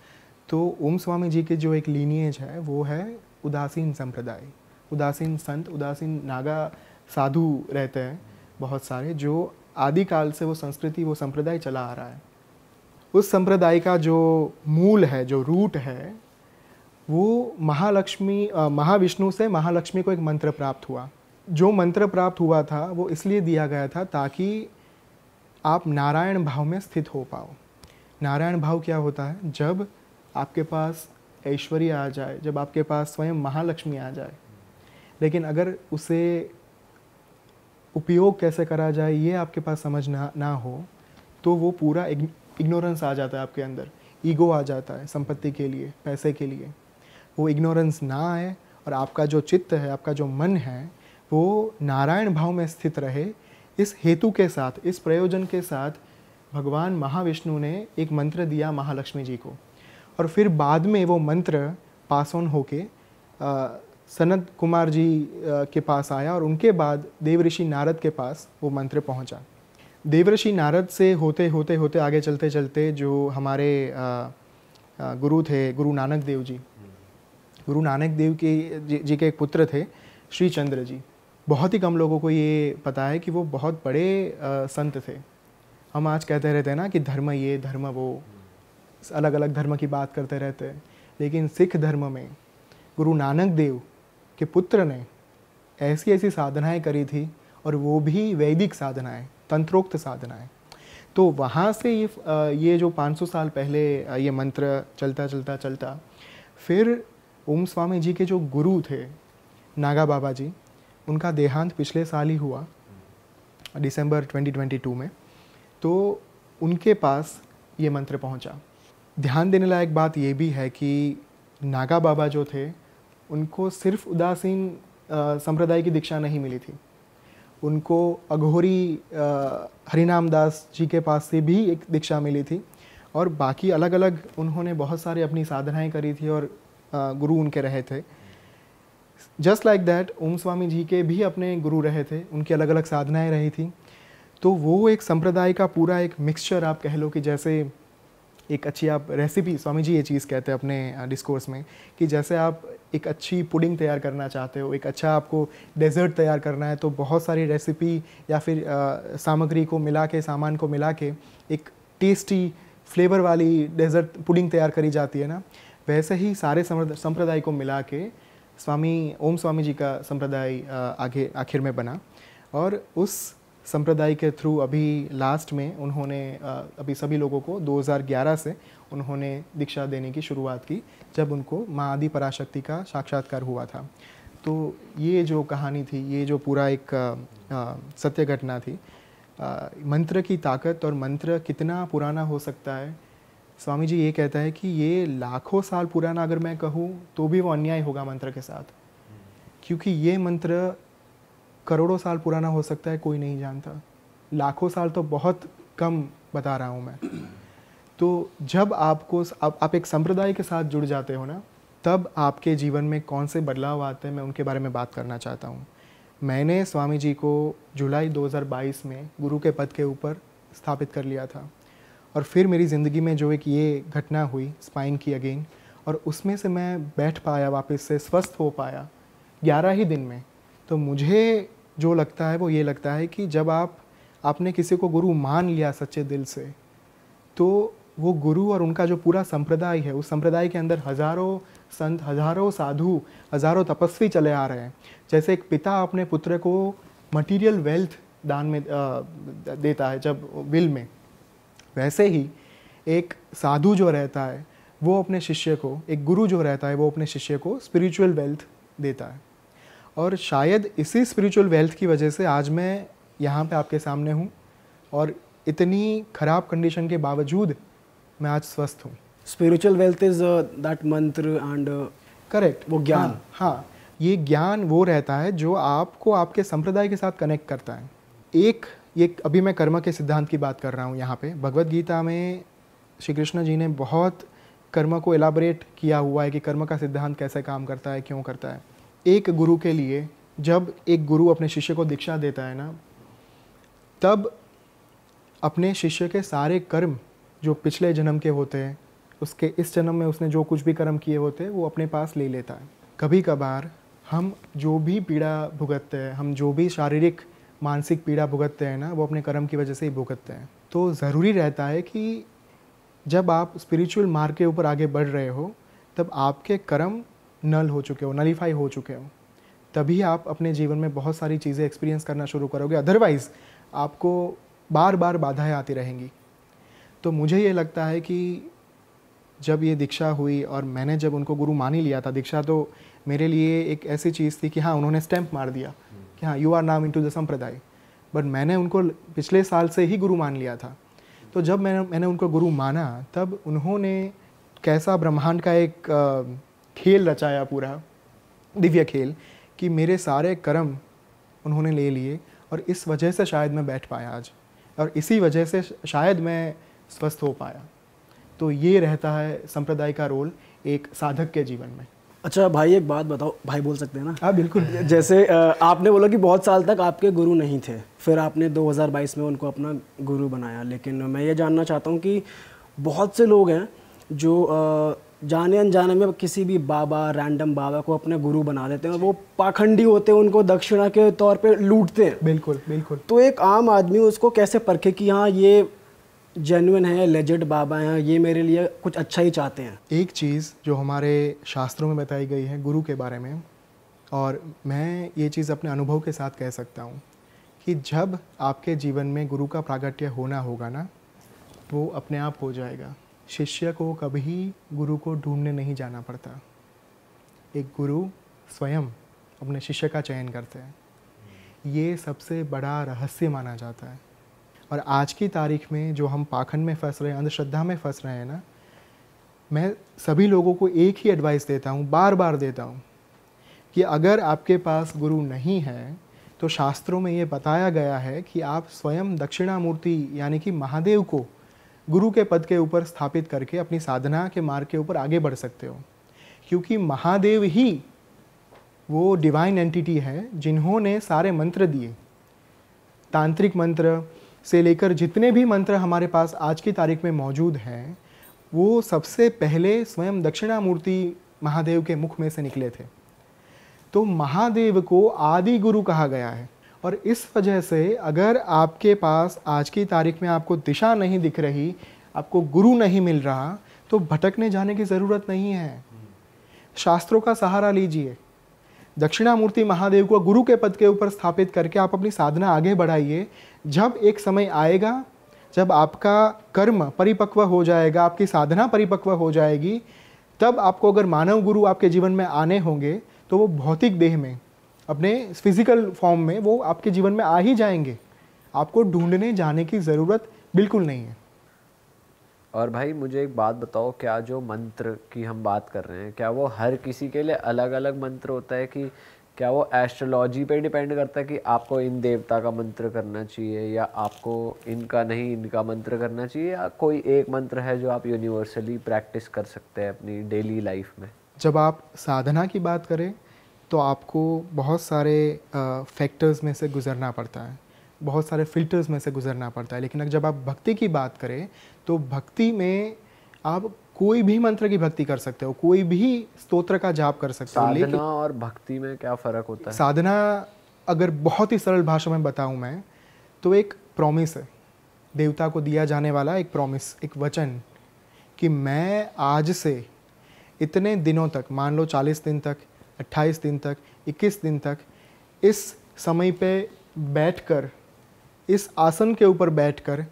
तो ओम स्वामी जी के जो एक लीनिएज है वो है उदासीन संप्रदाय उदासीन संत उदासीन नागा साधु रहते हैं बहुत सारे जो आदिकाल से वो संस्कृति वो संप्रदाय चला आ रहा है उस संप्रदाय का जो मूल है जो रूट है वो महालक्ष्मी महाविष्णु से महालक्ष्मी को एक मंत्र प्राप्त हुआ जो मंत्र प्राप्त हुआ था वो इसलिए दिया गया था ताकि आप नारायण भाव में स्थित हो पाओ नारायण भाव क्या होता है जब आपके पास ऐश्वर्य आ जाए जब आपके पास स्वयं महालक्ष्मी आ जाए लेकिन अगर उसे उपयोग कैसे करा जाए ये आपके पास समझ ना ना हो तो वो पूरा इग्नोरेंस आ जाता है आपके अंदर ईगो आ जाता है संपत्ति के लिए पैसे के लिए वो इग्नोरेंस ना आए और आपका जो चित्त है आपका जो मन है वो नारायण भाव में स्थित रहे इस हेतु के साथ इस प्रयोजन के साथ भगवान महाविष्णु ने एक मंत्र दिया महालक्ष्मी जी को और फिर बाद में वो मंत्र पास ऑन होके सनत कुमार जी के पास आया और उनके बाद देवऋषि नारद के पास वो मंत्र पहुंचा देवऋषि नारद से होते होते होते आगे चलते चलते जो हमारे गुरु थे गुरु नानक देव जी गुरु नानक देव के जी के एक पुत्र थे श्री चंद्र जी बहुत ही कम लोगों को ये पता है कि वो बहुत बड़े संत थे हम आज कहते रहते हैं ना कि धर्म ये धर्म वो अलग अलग धर्म की बात करते रहते हैं लेकिन सिख धर्म में गुरु नानक देव के पुत्र ने ऐसी ऐसी साधनाएं करी थी और वो भी वैदिक साधनाएं तंत्रोक्त साधनाएं तो वहाँ से ये ये जो 500 साल पहले ये मंत्र चलता चलता चलता फिर ओम स्वामी जी के जो गुरु थे नागा बाबा जी उनका देहांत पिछले साल ही हुआ दिसंबर 2022 में तो उनके पास ये मंत्र पहुंचा ध्यान देने लायक बात ये भी है कि नागा बाबा जो थे उनको सिर्फ उदासीन संप्रदाय की दीक्षा नहीं मिली थी उनको अघोरी हरिनाम दास जी के पास से भी एक दीक्षा मिली थी और बाकी अलग अलग उन्होंने बहुत सारी अपनी साधनाएं करी थी और गुरु उनके रहे थे just like that Om Swami ji के भी अपने गुरु रहे थे उनकी अलग अलग साधनाएं रही थी तो वो एक संप्रदाय का पूरा एक मिक्सचर आप कह लो कि जैसे एक अच्छी आप रेसिपी स्वामी जी ये चीज़ कहते हैं अपने डिस्कोर्स में कि जैसे आप एक अच्छी पुडिंग तैयार करना चाहते हो एक अच्छा आपको डेजर्ट तैयार करना है तो बहुत सारी रेसिपी या फिर सामग्री को मिला के सामान को मिला के एक टेस्टी फ्लेवर वाली डेजर्ट पुडिंग तैयार करी जाती है ना वैसे ही सारे संप्रदाय को मिला के स्वामी ओम स्वामी जी का संप्रदाय आगे आखिर में बना और उस संप्रदाय के थ्रू अभी लास्ट में उन्होंने अभी सभी लोगों को 2011 से उन्होंने दीक्षा देने की शुरुआत की जब उनको माँ आदि पराशक्ति का साक्षात्कार हुआ था तो ये जो कहानी थी ये जो पूरा एक सत्य घटना थी आ, मंत्र की ताकत और मंत्र कितना पुराना हो सकता है स्वामी जी ये कहता है कि ये लाखों साल पुराना अगर मैं कहूँ तो भी वो अन्याय होगा मंत्र के साथ क्योंकि ये मंत्र करोड़ों साल पुराना हो सकता है कोई नहीं जानता लाखों साल तो बहुत कम बता रहा हूँ मैं तो जब आपको आप, आप एक संप्रदाय के साथ जुड़ जाते हो ना तब आपके जीवन में कौन से बदलाव आते हैं मैं उनके बारे में बात करना चाहता हूँ मैंने स्वामी जी को जुलाई 2022 में गुरु के पद के ऊपर स्थापित कर लिया था और फिर मेरी ज़िंदगी में जो एक ये घटना हुई स्पाइन की अगेन और उसमें से मैं बैठ पाया वापस से स्वस्थ हो पाया ग्यारह ही दिन में तो मुझे जो लगता है वो ये लगता है कि जब आप आपने किसी को गुरु मान लिया सच्चे दिल से तो वो गुरु और उनका जो पूरा संप्रदाय है उस संप्रदाय के अंदर हजारों संत हजारों साधु हजारों तपस्वी चले आ रहे हैं जैसे एक पिता अपने पुत्र को मटेरियल वेल्थ दान में देता है जब विल में वैसे ही एक साधु जो रहता है वो अपने शिष्य को एक गुरु जो रहता है वो अपने शिष्य को स्पिरिचुअल वेल्थ देता है और शायद इसी स्पिरिचुअल वेल्थ की वजह से आज मैं यहाँ पे आपके सामने हूँ और इतनी ख़राब कंडीशन के बावजूद मैं आज स्वस्थ हूँ spiritual wealth is that mantra and correct वो ज्ञान हाँ, हाँ, ये ज्ञान वो रहता है जो आपको आपके संप्रदाय के साथ कनेक्ट करता है एक ये अभी मैं कर्म के सिद्धांत की बात कर रहा हूँ यहाँ पे भगवत गीता में श्री कृष्ण जी ने बहुत कर्म को एलाबरेट किया हुआ है कि कर्म का सिद्धांत कैसे काम करता है क्यों करता है एक गुरु के लिए जब एक गुरु अपने शिष्य को दीक्षा देता है ना तब अपने शिष्य के सारे कर्म जो पिछले जन्म के होते हैं उसके इस जन्म में उसने जो कुछ भी कर्म किए होते हैं वो अपने पास ले लेता है कभी कभार हम जो भी पीड़ा भुगतते हैं हम जो भी शारीरिक मानसिक पीड़ा भुगतते हैं ना वो अपने कर्म की वजह से ही भुगतते हैं तो ज़रूरी रहता है कि जब आप स्पिरिचुअल मार्ग के ऊपर आगे बढ़ रहे हो तब आपके कर्म नल हो चुके हो नलीफाई हो चुके हो तभी आप अपने जीवन में बहुत सारी चीज़ें एक्सपीरियंस करना शुरू करोगे अदरवाइज़ आपको बार बार बाधाएं आती रहेंगी तो मुझे ये लगता है कि जब ये दीक्षा हुई और मैंने जब उनको गुरु मान ही लिया था दीक्षा तो मेरे लिए एक ऐसी चीज़ थी कि हाँ उन्होंने स्टैंप मार दिया कि हाँ you are name into the sampradaya but मैंने उनको पिछले साल से ही गुरु मान लिया था तो जब मैंने मैंने उनको गुरु माना तब उन्होंने कैसा ब्रह्मांड का एक खेल रचाया पूरा दिव्य खेल कि मेरे सारे कर्म उन्होंने ले लिए और इस वजह से शायद मैं बैठ पाया आज और इसी वजह से शायद मैं स्वस्थ हो पाया तो ये रहता है संप्रदाय का रोल एक साधक के जीवन में अच्छा भाई एक बात बताओ भाई बोल सकते हैं ना हाँ बिल्कुल जैसे आपने बोला कि बहुत साल तक आपके गुरु नहीं थे फिर आपने 2022 में उनको अपना गुरु बनाया लेकिन मैं ये जानना चाहता हूँ कि बहुत से लोग हैं जो जाने अनजाने में किसी भी बाबा रैंडम बाबा को अपने गुरु बना लेते हैं वो पाखंडी होते हैं उनको दक्षिणा के तौर पर लूटते हैं बिल्कुल बिल्कुल तो एक आम आदमी उसको कैसे परखे कि हाँ ये जेनुअन है लेजेड बाबा हैं ये मेरे लिए कुछ अच्छा ही चाहते हैं एक चीज़ जो हमारे शास्त्रों में बताई गई है गुरु के बारे में और मैं ये चीज़ अपने अनुभव के साथ कह सकता हूँ कि जब आपके जीवन में गुरु का प्रागट्य होना होगा ना वो अपने आप हो जाएगा शिष्य को कभी गुरु को ढूंढने नहीं जाना पड़ता एक गुरु स्वयं अपने शिष्य का चयन करते हैं ये सबसे बड़ा रहस्य माना जाता है और आज की तारीख में जो हम पाखंड में फंस रहे हैं अंधश्रद्धा में फंस रहे हैं ना मैं सभी लोगों को एक ही एडवाइस देता हूँ बार बार देता हूँ कि अगर आपके पास गुरु नहीं है तो शास्त्रों में ये बताया गया है कि आप स्वयं दक्षिणामूर्ति यानी कि महादेव को गुरु के पद के ऊपर स्थापित करके अपनी साधना के मार्ग के ऊपर आगे बढ़ सकते हो क्योंकि महादेव ही वो डिवाइन एंटिटी है जिन्होंने सारे मंत्र दिए तांत्रिक मंत्र से लेकर जितने भी मंत्र हमारे पास आज की तारीख में मौजूद हैं वो सबसे पहले स्वयं दक्षिणामूर्ति महादेव के मुख में से निकले थे तो महादेव को आदि गुरु कहा गया है और इस वजह से अगर आपके पास आज की तारीख में आपको दिशा नहीं दिख रही आपको गुरु नहीं मिल रहा तो भटकने जाने की ज़रूरत नहीं है शास्त्रों का सहारा लीजिए दक्षिणामूर्ति महादेव को गुरु के पद के ऊपर स्थापित करके आप अपनी साधना आगे बढ़ाइए जब एक समय आएगा जब आपका कर्म परिपक्व हो जाएगा आपकी साधना परिपक्व हो जाएगी तब आपको अगर मानव गुरु आपके जीवन में आने होंगे तो वो भौतिक देह में अपने फिजिकल फॉर्म में वो आपके जीवन में आ ही जाएंगे आपको ढूंढने जाने की ज़रूरत बिल्कुल नहीं है और भाई मुझे एक बात बताओ क्या जो मंत्र की हम बात कर रहे हैं क्या वो हर किसी के लिए अलग अलग मंत्र होता है कि क्या वो एस्ट्रोलॉजी पे डिपेंड करता है कि आपको इन देवता का मंत्र करना चाहिए या आपको इनका नहीं इनका मंत्र करना चाहिए या कोई एक मंत्र है जो आप यूनिवर्सली प्रैक्टिस कर सकते हैं अपनी डेली लाइफ में जब आप साधना की बात करें तो आपको बहुत सारे फैक्टर्स में से गुजरना पड़ता है बहुत सारे फिल्टर्स में से गुजरना पड़ता है लेकिन जब आप भक्ति की बात करें तो भक्ति में आप कोई भी मंत्र की भक्ति कर सकते हो कोई भी स्तोत्र का जाप कर सकते हो लेकिन और भक्ति में क्या फर्क होता है साधना अगर बहुत ही सरल भाषा में बताऊं मैं तो एक प्रॉमिस है देवता को दिया जाने वाला एक प्रॉमिस एक वचन कि मैं आज से इतने दिनों तक मान लो 40 दिन तक 28 दिन तक 21 दिन तक इस समय पे बैठकर इस आसन के ऊपर बैठकर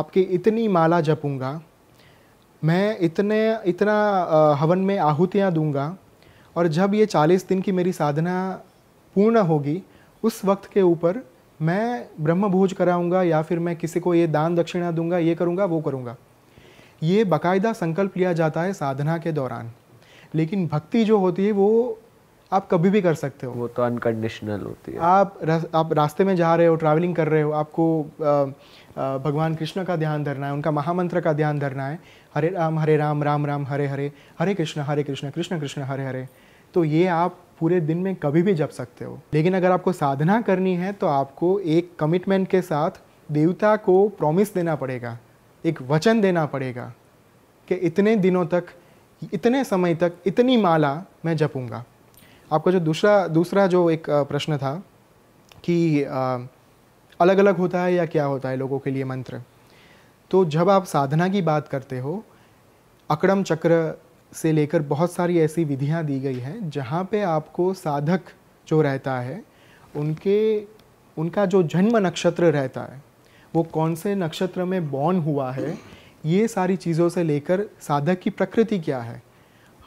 आपकी इतनी माला जपूंगा मैं इतने इतना हवन में आहुतियाँ दूंगा और जब ये चालीस दिन की मेरी साधना पूर्ण होगी उस वक्त के ऊपर मैं ब्रह्म भोज कराऊंगा या फिर मैं किसी को ये दान दक्षिणा दूंगा ये करूंगा वो करूंगा ये बाकायदा संकल्प लिया जाता है साधना के दौरान लेकिन भक्ति जो होती है वो आप कभी भी कर सकते हो वो तो अनकंडीशनल होती है आप रस, आप रास्ते में जा रहे हो ट्रैवलिंग कर रहे हो आपको आ, आ, भगवान कृष्ण का ध्यान धरना है उनका महामंत्र का ध्यान धरना है हरे राम हरे राम राम राम हरे हरे हरे कृष्ण हरे कृष्ण कृष्ण कृष्ण हरे हरे तो ये आप पूरे दिन में कभी भी जप सकते हो लेकिन अगर आपको साधना करनी है तो आपको एक कमिटमेंट के साथ देवता को प्रॉमिस देना पड़ेगा एक वचन देना पड़ेगा कि इतने दिनों तक इतने समय तक इतनी माला मैं जपूंगा आपका जो दूसरा दूसरा जो एक प्रश्न था कि अलग अलग होता है या क्या होता है लोगों के लिए मंत्र तो जब आप साधना की बात करते हो अकड़म चक्र से लेकर बहुत सारी ऐसी विधियाँ दी गई हैं जहाँ पे आपको साधक जो रहता है उनके उनका जो जन्म नक्षत्र रहता है वो कौन से नक्षत्र में बॉर्न हुआ है ये सारी चीज़ों से लेकर साधक की प्रकृति क्या है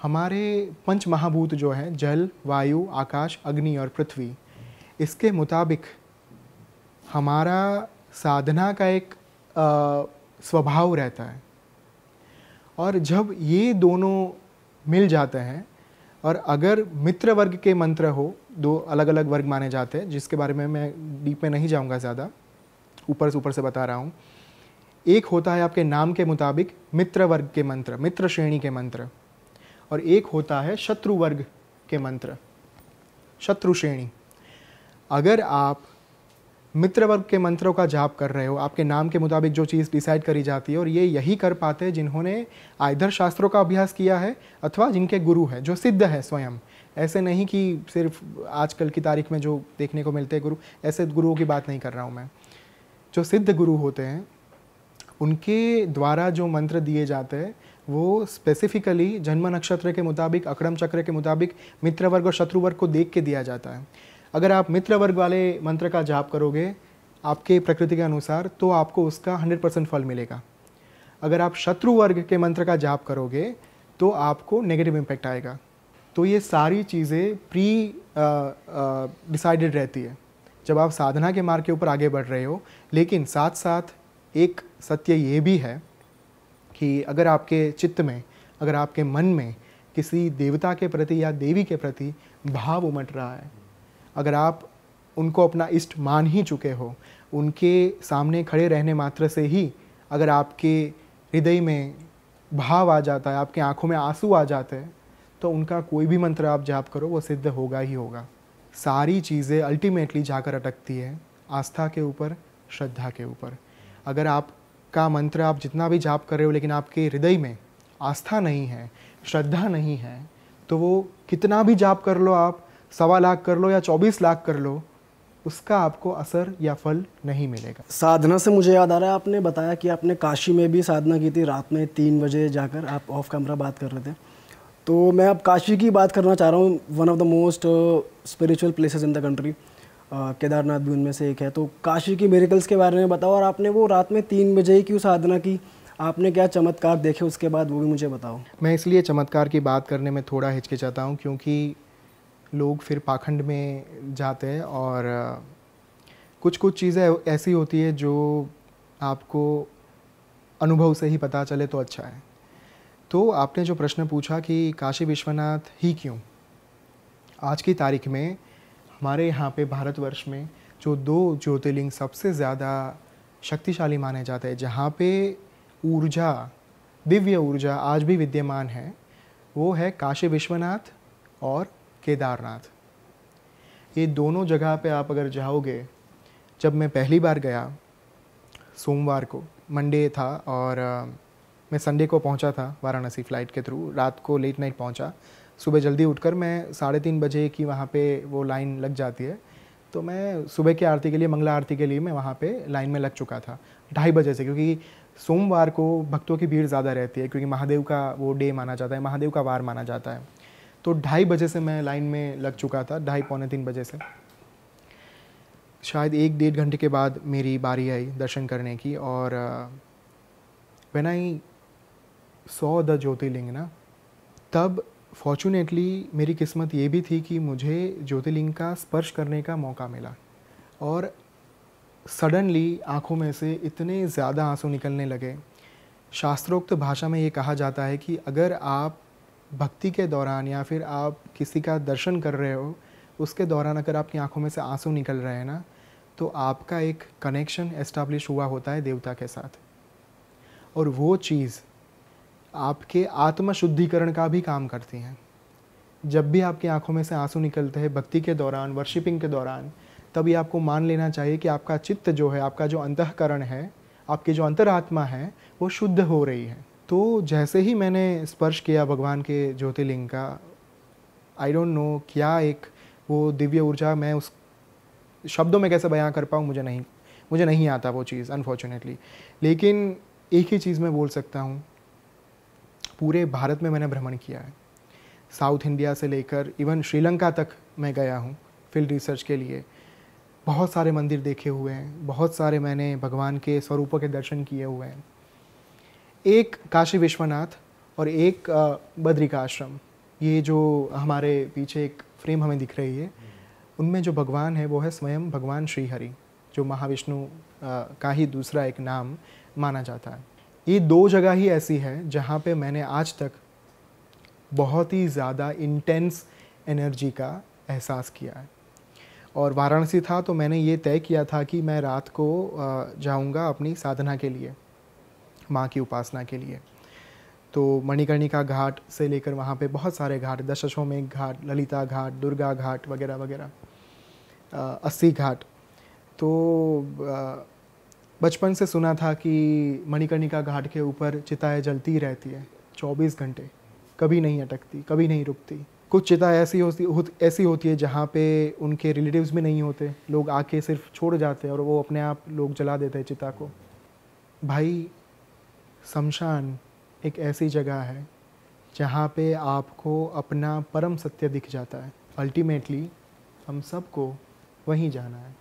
हमारे पंच महाभूत जो हैं जल वायु आकाश अग्नि और पृथ्वी इसके मुताबिक हमारा साधना का एक स्वभाव रहता है और जब ये दोनों मिल जाते हैं और अगर मित्र वर्ग के मंत्र हो दो अलग अलग वर्ग माने जाते हैं जिसके बारे में मैं डीप में नहीं जाऊंगा ज़्यादा ऊपर से ऊपर से बता रहा हूँ एक होता है आपके नाम के मुताबिक मित्र वर्ग के मंत्र मित्र श्रेणी के मंत्र और एक होता है शत्रु वर्ग के मंत्र शत्रु श्रेणी अगर आप मित्र वर्ग के मंत्रों का जाप कर रहे हो आपके नाम के मुताबिक जो चीज़ डिसाइड करी जाती है और ये यही कर पाते हैं जिन्होंने आयधर शास्त्रों का अभ्यास किया है अथवा जिनके गुरु हैं जो सिद्ध है स्वयं ऐसे नहीं कि सिर्फ आजकल की तारीख में जो देखने को मिलते हैं गुरु ऐसे गुरुओं की बात नहीं कर रहा हूँ मैं जो सिद्ध गुरु होते हैं उनके द्वारा जो मंत्र दिए जाते हैं वो स्पेसिफिकली जन्म नक्षत्र के मुताबिक अक्रम चक्र के मुताबिक मित्र वर्ग और शत्रु वर्ग को देख के दिया जाता है अगर आप मित्र वर्ग वाले मंत्र का जाप करोगे आपके प्रकृति के अनुसार तो आपको उसका 100 परसेंट फल मिलेगा अगर आप शत्रु वर्ग के मंत्र का जाप करोगे तो आपको नेगेटिव इम्पैक्ट आएगा तो ये सारी चीज़ें प्री डिसाइडेड रहती है जब आप साधना के मार्ग के ऊपर आगे बढ़ रहे हो लेकिन साथ साथ एक सत्य ये भी है कि अगर आपके चित्त में अगर आपके मन में किसी देवता के प्रति या देवी के प्रति भाव उमट रहा है अगर आप उनको अपना इष्ट मान ही चुके हो उनके सामने खड़े रहने मात्र से ही अगर आपके हृदय में भाव आ जाता है आपकी आंखों में आंसू आ जाते हैं तो उनका कोई भी मंत्र आप जाप करो वो सिद्ध होगा ही होगा सारी चीज़ें अल्टीमेटली जाकर अटकती है आस्था के ऊपर श्रद्धा के ऊपर अगर आपका मंत्र आप जितना भी जाप कर रहे हो लेकिन आपके हृदय में आस्था नहीं है श्रद्धा नहीं है तो वो कितना भी जाप कर लो आप सवा लाख कर लो या चौबीस लाख कर लो उसका आपको असर या फल नहीं मिलेगा साधना से मुझे याद आ रहा है आपने बताया कि आपने काशी में भी साधना की थी रात में तीन बजे जाकर आप ऑफ कैमरा बात कर रहे थे तो मैं अब काशी की बात करना चाह रहा हूँ one of the most spiritual places in the country Kedarnath भी उनमें से एक है तो काशी की मेरिकल्स के बारे में बताओ और आपने वो रात में तीन बजे ही क्यों साधना की आपने क्या चमत्कार देखे उसके बाद वो भी मुझे बताओ मैं इसलिए चमत्कार की बात करने में थोड़ा हिचकिचाता हूँ क्योंकि लोग फिर पाखंड में जाते हैं और कुछ कुछ चीज़ें ऐसी होती है जो आपको अनुभव से ही पता चले तो अच्छा है तो आपने जो प्रश्न पूछा कि काशी विश्वनाथ ही क्यों आज की तारीख में हमारे यहाँ पे भारतवर्ष में जो दो ज्योतिर्लिंग सबसे ज़्यादा शक्तिशाली माने जाते हैं जहाँ पे ऊर्जा दिव्य ऊर्जा आज भी विद्यमान है वो है काशी विश्वनाथ और केदारनाथ ये दोनों जगह पे आप अगर जाओगे जब मैं पहली बार गया सोमवार को मंडे था और मैं संडे को पहुंचा था वाराणसी फ़्लाइट के थ्रू रात को लेट नाइट पहुंचा सुबह जल्दी उठकर मैं साढ़े तीन बजे की वहाँ पे वो लाइन लग जाती है तो मैं सुबह की आरती के लिए मंगला आरती के लिए मैं वहाँ पे लाइन में लग चुका था ढाई बजे से क्योंकि सोमवार को भक्तों की भीड़ ज़्यादा रहती है क्योंकि महादेव का वो डे माना जाता है महादेव का वार माना जाता है तो ढाई बजे से मैं लाइन में लग चुका था ढाई पौने तीन बजे से शायद एक डेढ़ घंटे के बाद मेरी बारी आई दर्शन करने की और वेन आई सौ द ज्योतिर्लिंग ना तब फॉर्चुनेटली मेरी किस्मत ये भी थी कि मुझे ज्योतिर्लिंग का स्पर्श करने का मौका मिला और सडनली आँखों में से इतने ज़्यादा आंसू निकलने लगे शास्त्रोक्त भाषा में ये कहा जाता है कि अगर आप भक्ति के दौरान या फिर आप किसी का दर्शन कर रहे हो उसके दौरान अगर आपकी आंखों में से आंसू निकल रहे हैं ना तो आपका एक कनेक्शन एस्टाब्लिश हुआ होता है देवता के साथ और वो चीज़ आपके आत्मशुद्धिकरण का भी काम करती हैं जब भी आपकी आंखों में से आंसू निकलते हैं भक्ति के दौरान वर्शिपिंग के दौरान तभी आपको मान लेना चाहिए कि आपका चित्त जो है आपका जो अंतकरण है आपकी जो अंतरात्मा है वो शुद्ध हो रही है तो जैसे ही मैंने स्पर्श किया भगवान के ज्योतिर्लिंग का आई डोंट नो क्या एक वो दिव्य ऊर्जा मैं उस शब्दों में कैसे बयां कर पाऊँ मुझे नहीं मुझे नहीं आता वो चीज़ अनफॉर्चुनेटली लेकिन एक ही चीज़ मैं बोल सकता हूँ पूरे भारत में मैंने भ्रमण किया है साउथ इंडिया से लेकर इवन श्रीलंका तक मैं गया हूँ फील्ड रिसर्च के लिए बहुत सारे मंदिर देखे हुए हैं बहुत सारे मैंने भगवान के स्वरूपों के दर्शन किए हुए हैं एक काशी विश्वनाथ और एक बद्री का आश्रम ये जो हमारे पीछे एक फ्रेम हमें दिख रही है उनमें जो भगवान है वो है स्वयं भगवान श्री हरि जो महाविष्णु का ही दूसरा एक नाम माना जाता है ये दो जगह ही ऐसी है जहाँ पे मैंने आज तक बहुत ही ज़्यादा इंटेंस एनर्जी का एहसास किया है और वाराणसी था तो मैंने ये तय किया था कि मैं रात को जाऊँगा अपनी साधना के लिए माँ की उपासना के लिए तो मणिकर्णिका घाट से लेकर वहाँ पे बहुत सारे घाट दश दशाश्वमेघ घाट ललिता घाट दुर्गा घाट वगैरह वगैरह अस्सी घाट तो बचपन से सुना था कि मणिकर्णिका घाट के ऊपर चिताएँ जलती ही रहती है 24 घंटे कभी नहीं अटकती कभी नहीं रुकती कुछ चिता ऐसी होती ऐसी होती है जहाँ पे उनके रिलेटिव्स भी नहीं होते लोग आके सिर्फ छोड़ जाते हैं और वो अपने आप लोग जला देते हैं चिता को भाई शमशान एक ऐसी जगह है जहाँ पे आपको अपना परम सत्य दिख जाता है अल्टीमेटली हम सबको वहीं जाना है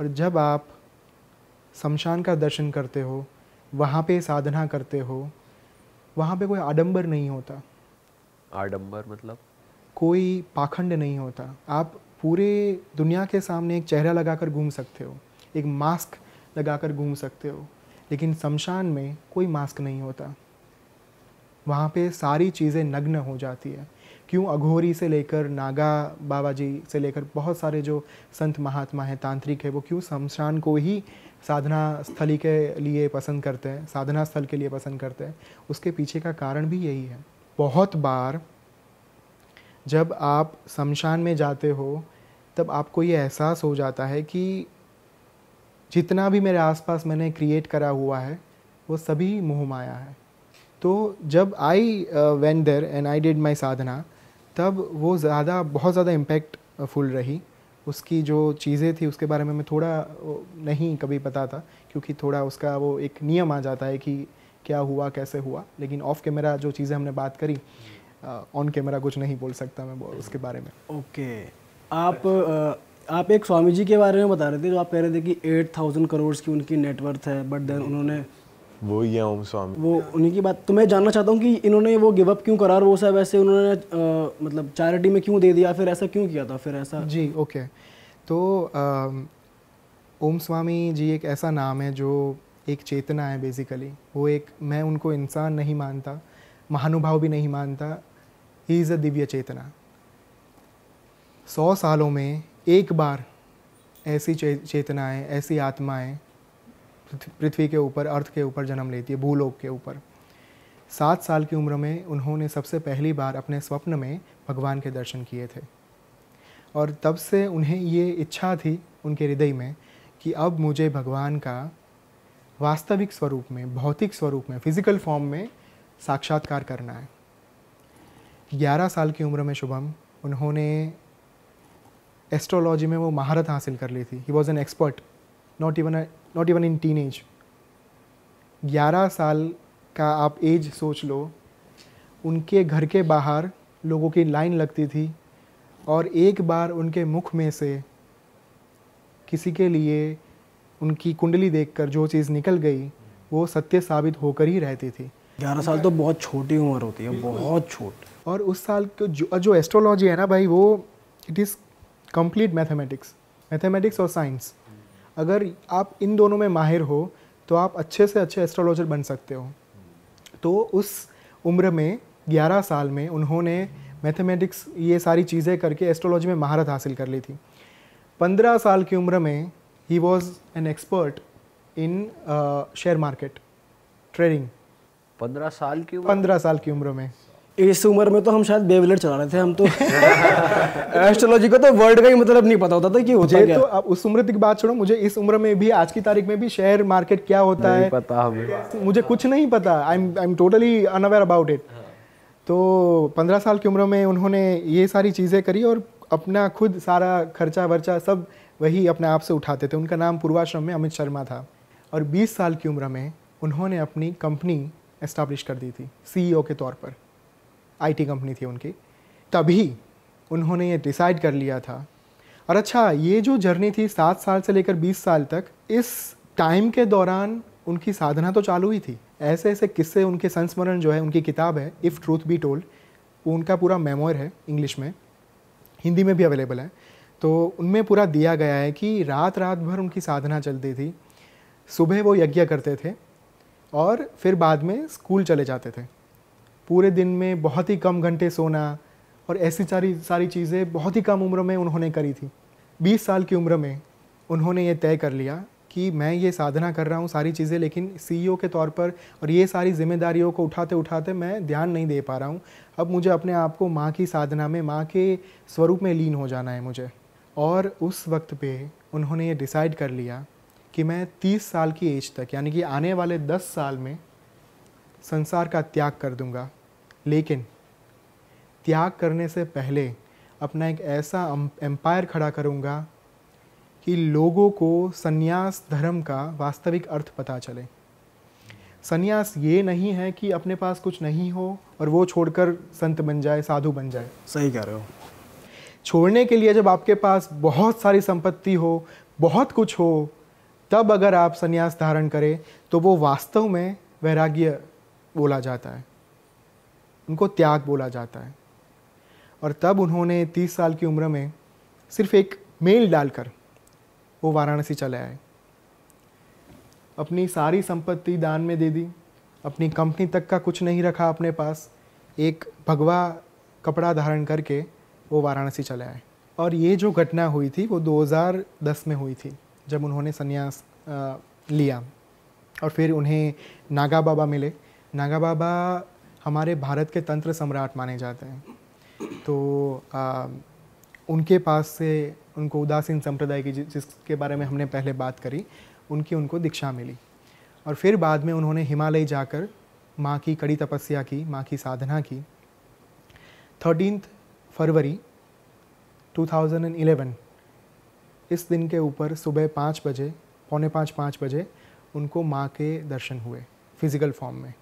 और जब आप शमशान का दर्शन करते हो वहाँ पे साधना करते हो वहाँ पे कोई आडंबर नहीं होता आडंबर मतलब कोई पाखंड नहीं होता आप पूरे दुनिया के सामने एक चेहरा लगाकर घूम सकते हो एक मास्क लगाकर घूम सकते हो लेकिन शमशान में कोई मास्क नहीं होता वहाँ पे सारी चीज़ें नग्न हो जाती है क्यों अघोरी से लेकर नागा बाबा जी से लेकर बहुत सारे जो संत महात्मा हैं तांत्रिक है वो क्यों शमशान को ही साधना स्थली के लिए पसंद करते हैं साधना स्थल के लिए पसंद करते हैं उसके पीछे का कारण भी यही है बहुत बार जब आप शमशान में जाते हो तब आपको ये एहसास हो जाता है कि जितना भी मेरे आसपास मैंने क्रिएट करा हुआ है वो सभी मोह माया है तो जब I wander and I did my sadhana तब वो ज़्यादा बहुत ज़्यादा इम्पैक्टफुल रही उसकी जो चीज़ें थी उसके बारे में मैं थोड़ा नहीं कभी पता था क्योंकि थोड़ा उसका वो एक नियम आ जाता है कि क्या हुआ कैसे हुआ लेकिन ऑफ कैमरा जो चीज़ें हमने बात करी ऑन uh, कैमरा कुछ नहीं बोल सकता मैं उसके बारे में ओके okay. आप uh, आप एक स्वामी जी के बारे में बता रहे थे जो आप कह रहे थे कि एट थाउजेंड करोड़ की उनकी नेटवर्थ है बट देन उन्होंने वो ही है ओम स्वामी वो उन्हीं की बात तो मैं जानना चाहता हूँ कि इन्होंने वो गिव अप क्यों करा वो सब ऐसे उन्होंने आ, मतलब चैरिटी में क्यों दे दिया फिर ऐसा क्यों किया था फिर ऐसा जी ओके तो ओम स्वामी जी एक ऐसा नाम है जो एक चेतना है बेसिकली वो एक मैं उनको इंसान नहीं मानता महानुभाव भी नहीं मानता ही इज़ अ दिव्य चेतना सौ सालों में एक बार ऐसी चेतनाएं ऐसी आत्माएं पृथ्वी के ऊपर अर्थ के ऊपर जन्म लेती है भूलोक के ऊपर सात साल की उम्र में उन्होंने सबसे पहली बार अपने स्वप्न में भगवान के दर्शन किए थे और तब से उन्हें ये इच्छा थी उनके हृदय में कि अब मुझे भगवान का वास्तविक स्वरूप में भौतिक स्वरूप में फिजिकल फॉर्म में साक्षात्कार करना है ग्यारह साल की उम्र में शुभम उन्होंने एस्ट्रोलॉजी में वो महारत हासिल कर ली थी he was an expert not even not even in teenage ग्यारह साल का आप एज सोच लो उनके घर के बाहर लोगों की लाइन लगती थी और एक बार उनके मुख में से किसी के लिए उनकी कुंडली देखकर जो चीज़ निकल गई वो सत्य साबित होकर ही रहती थी ग्यारह साल तो बहुत छोटी उम्र होती है बहुत छोट और उस साल जो जो एस्ट्रोलॉजी है ना भाई वो it is complete mathematics mathematics और साइंस अगर आप इन दोनों में माहिर हो तो आप अच्छे से अच्छे एस्ट्रोलॉजर बन सकते हो तो उस उम्र में 11 साल में उन्होंने मैथमेटिक्स ये सारी चीज़ें करके एस्ट्रोलॉजी में महारत हासिल कर ली थी 15 साल की उम्र में he was an expert in share market trading पंद्रह साल की पंद्रह साल की उम्र में इस उम्र में तो हम शायद बेवलेट चला रहे थे हम तो एस्ट्रोलॉजी का तो वर्ड का ही मतलब नहीं पता होता था कि होता क्या तो अब उस उम्र की बात छोड़ो मुझे इस उम्र में भी आज की तारीख में भी शेयर मार्केट क्या होता है पता हमें मुझे कुछ नहीं पता I am I am totally unaware about it तो पंद्रह साल की उम्र में उन्होंने ये सारी चीज़ें करी और अपना खुद सारा खर्चा वर्चा सब वही अपने आप से उठाते थे उनका नाम पूर्वाश्रम में अमित शर्मा था और 20 साल की उम्र में उन्होंने अपनी कंपनी इस्टाब्लिश कर दी थी सीईओ e के तौर पर आईटी कंपनी थी उनकी तभी उन्होंने ये डिसाइड कर लिया था और अच्छा ये जो जर्नी थी सात साल से लेकर बीस साल तक इस टाइम के दौरान उनकी साधना तो चालू ही थी ऐसे ऐसे किस्से उनके संस्मरण जो है उनकी किताब है इफ़ ट्रूथ बी टोल्ड वो उनका पूरा मेमोर है इंग्लिश में हिंदी में भी अवेलेबल है तो उनमें पूरा दिया गया है कि रात रात भर उनकी साधना चलती थी सुबह वो यज्ञ करते थे और फिर बाद में स्कूल चले जाते थे पूरे दिन में बहुत ही कम घंटे सोना और ऐसी सारी सारी चीज़ें बहुत ही कम उम्र में उन्होंने करी थी बीस साल की उम्र में उन्होंने ये तय कर लिया कि मैं ये साधना कर रहा हूँ सारी चीज़ें लेकिन सी e के तौर पर और ये सारी जिम्मेदारियों को उठाते उठाते मैं ध्यान नहीं दे पा रहा हूँ अब मुझे अपने आप को माँ की साधना में माँ के स्वरूप में लीन हो जाना है मुझे और उस वक्त पे उन्होंने ये डिसाइड कर लिया कि मैं 30 साल की एज तक यानी कि आने वाले 10 साल में संसार का त्याग कर दूंगा लेकिन त्याग करने से पहले अपना एक ऐसा एम्पायर खड़ा करूंगा कि लोगों को सन्यास धर्म का वास्तविक अर्थ पता चले सन्यास ये नहीं है कि अपने पास कुछ नहीं हो और वो छोड़कर संत बन जाए साधु बन जाए सही कह रहे हो छोड़ने के लिए जब आपके पास बहुत सारी संपत्ति हो बहुत कुछ हो तब अगर आप सन्यास धारण करें तो वो वास्तव में वैराग्य बोला जाता है उनको त्याग बोला जाता है और तब उन्होंने तीस साल की उम्र में सिर्फ एक मेल डालकर वो वाराणसी चले आए अपनी सारी संपत्ति दान में दे दी अपनी कंपनी तक का कुछ नहीं रखा अपने पास एक भगवा कपड़ा धारण करके वो वाराणसी चले आए और ये जो घटना हुई थी वो 2010 में हुई थी जब उन्होंने संन्यास लिया और फिर उन्हें नागा बाबा मिले नागा बाबा हमारे भारत के तंत्र सम्राट माने जाते हैं तो आ, उनके पास से उनको उदासीन संप्रदाय की जिसके बारे में हमने पहले बात करी उनकी उनको दीक्षा मिली और फिर बाद में उन्होंने हिमालय जाकर माँ की कड़ी तपस्या की माँ की साधना की थर्टीन फरवरी 2011 इस दिन के ऊपर सुबह पाँच बजे पौने पाँच पाँच बजे उनको माँ के दर्शन हुए फिज़िकल फॉर्म में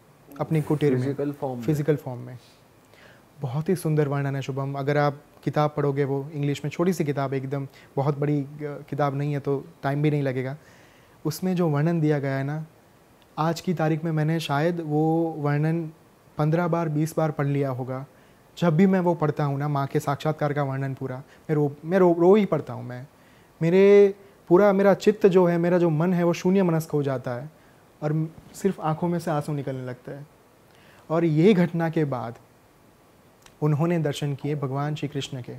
अपनी कुटीर फिजिकल फॉर्म फिजिकल फॉर्म में बहुत ही सुंदर वर्णन है शुभम अगर आप किताब पढ़ोगे वो इंग्लिश में छोटी सी किताब एकदम बहुत बड़ी किताब नहीं है तो टाइम भी नहीं लगेगा उसमें जो वर्णन दिया गया है ना आज की तारीख में मैंने शायद वो वर्णन पंद्रह बार बीस बार पढ़ लिया होगा जब भी मैं वो पढ़ता हूँ ना माँ के साक्षात्कार का वर्णन पूरा मैं रो मैं रो रो ही पढ़ता हूँ मैं मेरे पूरा मेरा चित्त जो है मेरा जो मन है वो शून्य मनस्क हो जाता है और सिर्फ आंखों में से आंसू निकलने लगता है और ये घटना के बाद उन्होंने दर्शन किए भगवान श्री कृष्ण के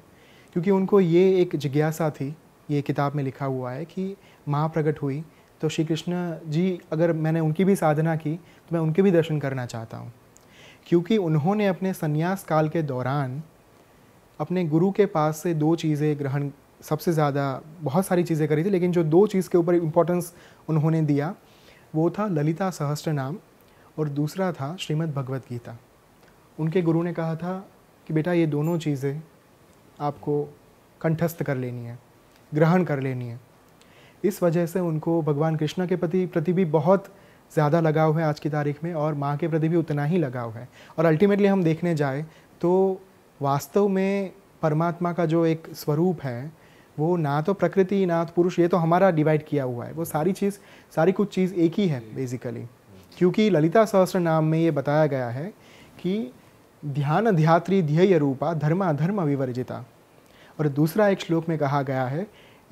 क्योंकि उनको ये एक जिज्ञासा थी ये किताब में लिखा हुआ है कि माँ प्रकट हुई तो श्री कृष्ण जी अगर मैंने उनकी भी साधना की तो मैं उनके भी दर्शन करना चाहता हूँ क्योंकि उन्होंने अपने संन्यास काल के दौरान अपने गुरु के पास से दो चीज़ें ग्रहण सबसे ज़्यादा बहुत सारी चीज़ें करी थी लेकिन जो दो चीज़ के ऊपर इम्पोर्टेंस उन्होंने दिया वो था ललिता सहस्त्र नाम और दूसरा था श्रीमद् भगवत गीता उनके गुरु ने कहा था कि बेटा ये दोनों चीज़ें आपको कंठस्थ कर लेनी है ग्रहण कर लेनी है इस वजह से उनको भगवान कृष्ण के प्रति प्रति भी बहुत ज़्यादा लगाव है आज की तारीख में और माँ के प्रति भी उतना ही लगाव है और अल्टीमेटली हम देखने जाए तो वास्तव में परमात्मा का जो एक स्वरूप है वो ना तो प्रकृति ना तो पुरुष ये तो हमारा डिवाइड किया हुआ है वो सारी चीज़ सारी कुछ चीज़ एक ही है बेसिकली क्योंकि ललिता सहस्र नाम में ये बताया गया है कि ध्यान ध्यात्री ध्येय रूपा धर्मा धर्म विवर्जिता और दूसरा एक श्लोक में कहा गया है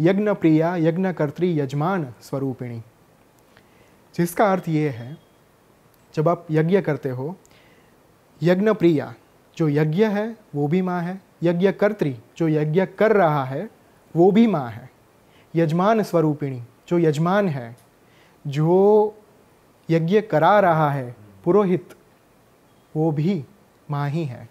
यज्ञ प्रिया यज्ञ कर्त्री यजमान स्वरूपिणी जिसका अर्थ ये है जब आप यज्ञ करते हो यज्ञ प्रिया जो यज्ञ है वो भी माँ है यज्ञ कर्त्री जो यज्ञ कर रहा है वो भी माँ है यजमान स्वरूपिणी जो यजमान है जो यज्ञ करा रहा है पुरोहित वो भी माँ ही है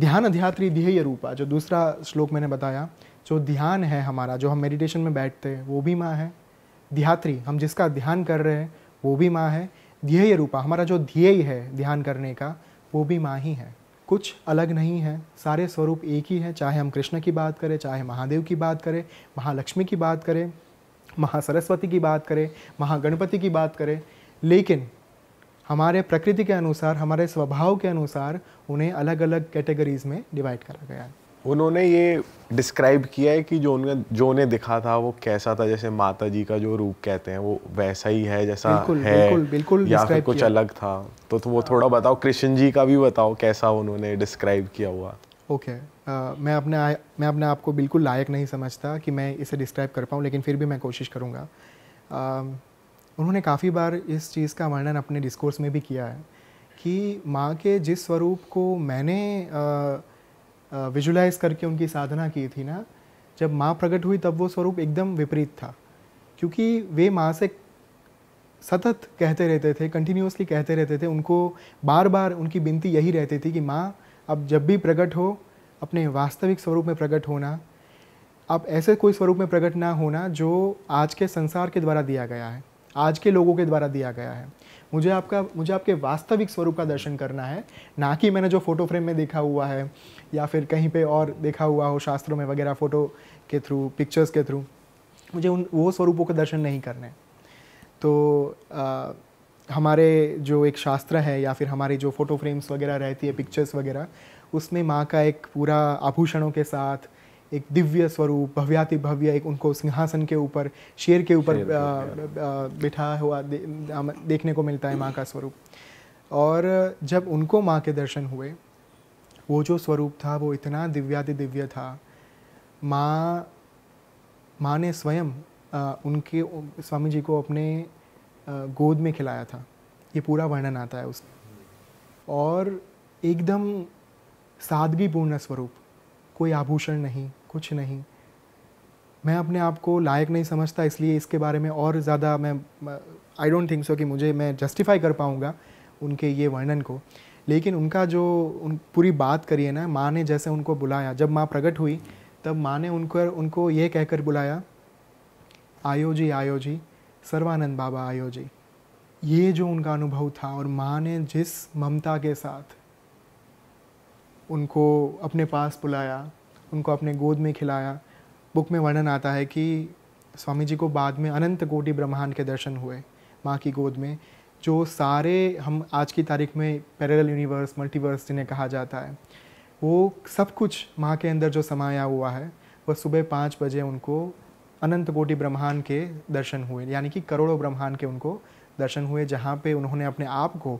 ध्यान अध्यात्री ध्येय रूपा जो दूसरा श्लोक मैंने बताया जो ध्यान है हमारा जो हम मेडिटेशन में बैठते हैं वो भी माँ है ध्यात्री हम जिसका ध्यान कर रहे हैं वो भी माँ है ध्येय रूपा हमारा जो ध्येय है ध्यान करने का वो भी माँ ही है कुछ अलग नहीं है सारे स्वरूप एक ही हैं चाहे हम कृष्ण की बात करें चाहे महादेव की बात करें महालक्ष्मी की बात करें महासरस्वती की बात करें महागणपति की बात करें लेकिन हमारे प्रकृति के अनुसार हमारे स्वभाव के अनुसार उन्हें अलग अलग कैटेगरीज़ में डिवाइड करा गया है उन्होंने ये डिस्क्राइब किया है कि जो उन्हें जो उन्हें दिखा था वो कैसा था जैसे माता जी का जो रूप कहते हैं वो वैसा ही है जैसा बिल्कुल, है बिल्कुल, बिल्कुल या फिर कुछ अलग था तो, तो वो थोड़ा बताओ कृष्ण जी का भी बताओ कैसा उन्होंने डिस्क्राइब किया हुआ ओके okay. Uh, मैं अपने आ, मैं अपने आप को बिल्कुल लायक नहीं समझता कि मैं इसे डिस्क्राइब कर पाऊँ लेकिन फिर भी मैं कोशिश करूँगा um, उन्होंने काफ़ी बार इस चीज़ का वर्णन अपने डिस्कोर्स में भी किया है कि माँ के जिस स्वरूप को मैंने uh, विजुलाइज करके उनकी साधना की थी ना जब माँ प्रकट हुई तब वो स्वरूप एकदम विपरीत था क्योंकि वे माँ से सतत कहते रहते थे कंटिन्यूसली कहते रहते थे उनको बार बार उनकी बिनती यही रहती थी कि माँ अब जब भी प्रकट हो अपने वास्तविक स्वरूप में प्रकट होना आप ऐसे कोई स्वरूप में प्रकट ना होना जो आज के संसार के द्वारा दिया गया है आज के लोगों के द्वारा दिया गया है मुझे आपका मुझे आपके वास्तविक स्वरूप का दर्शन करना है ना कि मैंने जो फोटो फ्रेम में देखा हुआ है या फिर कहीं पे और देखा हुआ हो शास्त्रों में वगैरह फ़ोटो के थ्रू पिक्चर्स के थ्रू मुझे उन वो स्वरूपों के दर्शन नहीं करने तो आ, हमारे जो एक शास्त्र है या फिर हमारे जो फ़ोटो फ्रेम्स वगैरह रहती है पिक्चर्स वगैरह उसमें माँ का एक पूरा आभूषणों के साथ एक दिव्य स्वरूप भव्याति भव्य एक उनको सिंहासन के ऊपर शेर के ऊपर बिठा हुआ दे, देखने को मिलता है माँ का स्वरूप और जब उनको माँ के दर्शन हुए वो जो स्वरूप था वो इतना दिव्यादि दिव्य था माँ माँ ने स्वयं उनके स्वामी जी को अपने गोद में खिलाया था ये पूरा वर्णन आता है उस और एकदम सादगीपूर्ण स्वरूप कोई आभूषण नहीं कुछ नहीं मैं अपने आप को लायक नहीं समझता इसलिए इसके बारे में और ज़्यादा मैं आई डोंट थिंक सो कि मुझे मैं जस्टिफाई कर पाऊँगा उनके ये वर्णन को लेकिन उनका जो उन पूरी बात करिए ना माँ ने जैसे उनको बुलाया जब माँ प्रकट हुई तब माँ ने उनको उनको ये कहकर बुलाया आयो जी आयो जी सर्वानंद बाबा आयो जी ये जो उनका अनुभव था और माँ ने जिस ममता के साथ उनको अपने पास बुलाया उनको अपने गोद में खिलाया बुक में वर्णन आता है कि स्वामी जी को बाद में अनंत कोटि ब्रह्मांड के दर्शन हुए माँ की गोद में जो सारे हम आज की तारीख में पैरेलल यूनिवर्स मल्टीवर्स जिन्हें कहा जाता है वो सब कुछ माँ के अंदर जो समाया हुआ है वह सुबह पाँच बजे उनको अनंत कोटि ब्रह्मांड के दर्शन हुए यानी कि करोड़ों ब्रह्मांड के उनको दर्शन हुए जहाँ पे उन्होंने अपने आप को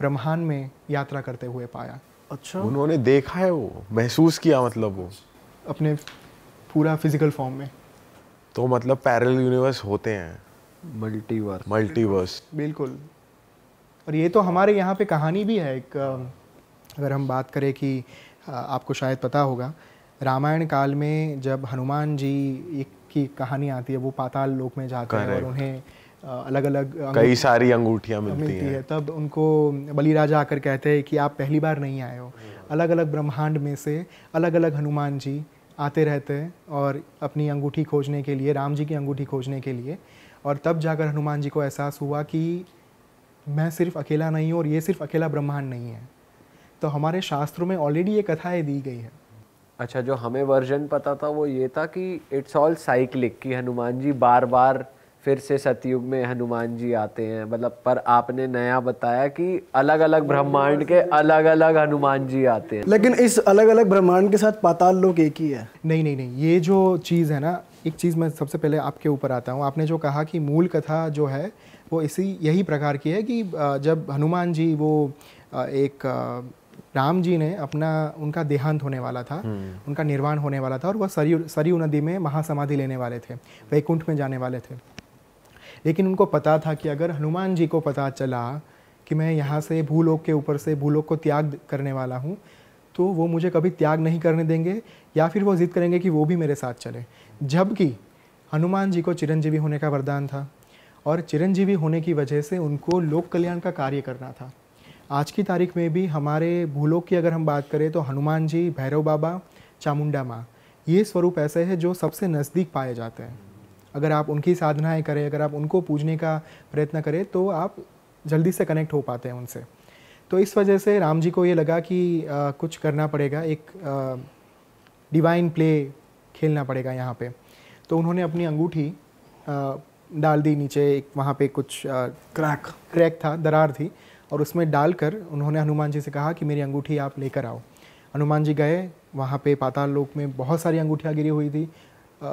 ब्रह्मांड में यात्रा करते हुए पाया अच्छा उन्होंने देखा है वो महसूस किया मतलब वो अपने पूरा फिजिकल फॉर्म में तो मतलब पैरेलल यूनिवर्स होते हैं मल्टीवर्स मल्टीवर्स बिल्कुल और ये तो हमारे यहाँ पे कहानी भी है एक अगर हम बात करें कि आपको शायद पता होगा रामायण काल में जब हनुमान जी की कहानी आती है वो पाताल लोक में जाते हैं और उन्हें अलग अलग कई सारी अंगूठियाँ मिलती, मिलती है।, है तब उनको बली राजा आकर कहते हैं कि आप पहली बार नहीं आए हो हम्म। अलग अलग ब्रह्मांड में से अलग अलग हनुमान जी आते रहते हैं और अपनी अंगूठी खोजने के लिए राम जी की अंगूठी खोजने के लिए और तब जाकर हनुमान जी को एहसास हुआ कि मैं सिर्फ अकेला नहीं हूँ और ये सिर्फ अकेला ब्रह्मांड नहीं है तो हमारे शास्त्रों में ऑलरेडी ये कथाएँ दी गई है अच्छा जो हमें वर्जन पता था वो ये था कि इट्स ऑल साइक्लिक कि हनुमान जी बार बार फिर से सतयुग में हनुमान जी आते हैं मतलब पर आपने नया बताया कि अलग अलग ब्रह्मांड के अलग अलग हनुमान जी आते हैं लेकिन इस अलग अलग ब्रह्मांड के साथ पाताल लोक एक ही है नहीं नहीं नहीं ये जो चीज़ है ना एक चीज़ मैं सबसे पहले आपके ऊपर आता हूँ आपने जो कहा कि मूल कथा जो है वो इसी यही प्रकार की है कि जब हनुमान जी वो एक राम जी ने अपना उनका देहांत होने वाला था हम्म। उनका निर्वाण होने वाला था और वह सरयू सरयू नदी में महासमाधि लेने वाले थे वैकुंठ में जाने वाले थे लेकिन उनको पता था कि अगर हनुमान जी को पता चला कि मैं यहाँ से भूलोक के ऊपर से भूलोक को त्याग करने वाला हूँ तो वो मुझे कभी त्याग नहीं करने देंगे या फिर वो जिद करेंगे कि वो भी मेरे साथ चले जबकि हनुमान जी को चिरंजीवी होने का वरदान था और चिरंजीवी होने की वजह से उनको लोक कल्याण का कार्य करना था आज की तारीख में भी हमारे भूलोक की अगर हम बात करें तो हनुमान जी भैरव बाबा चामुंडा माँ ये स्वरूप ऐसे हैं जो सबसे नज़दीक पाए जाते हैं अगर आप उनकी साधनाएं करें अगर आप उनको पूजने का प्रयत्न करें तो आप जल्दी से कनेक्ट हो पाते हैं उनसे तो इस वजह से राम जी को ये लगा कि आ, कुछ करना पड़ेगा एक डिवाइन प्ले खेलना पड़ेगा यहाँ पे तो उन्होंने अपनी अंगूठी डाल दी नीचे एक वहाँ पे कुछ क्रैक क्रैक था दरार थी और उसमें डालकर उन्होंने हनुमान जी से कहा कि मेरी अंगूठी आप लेकर आओ हनुमान जी गए वहाँ पे पाताल लोक में बहुत सारी अंगूठियाँ गिरी हुई थी आ,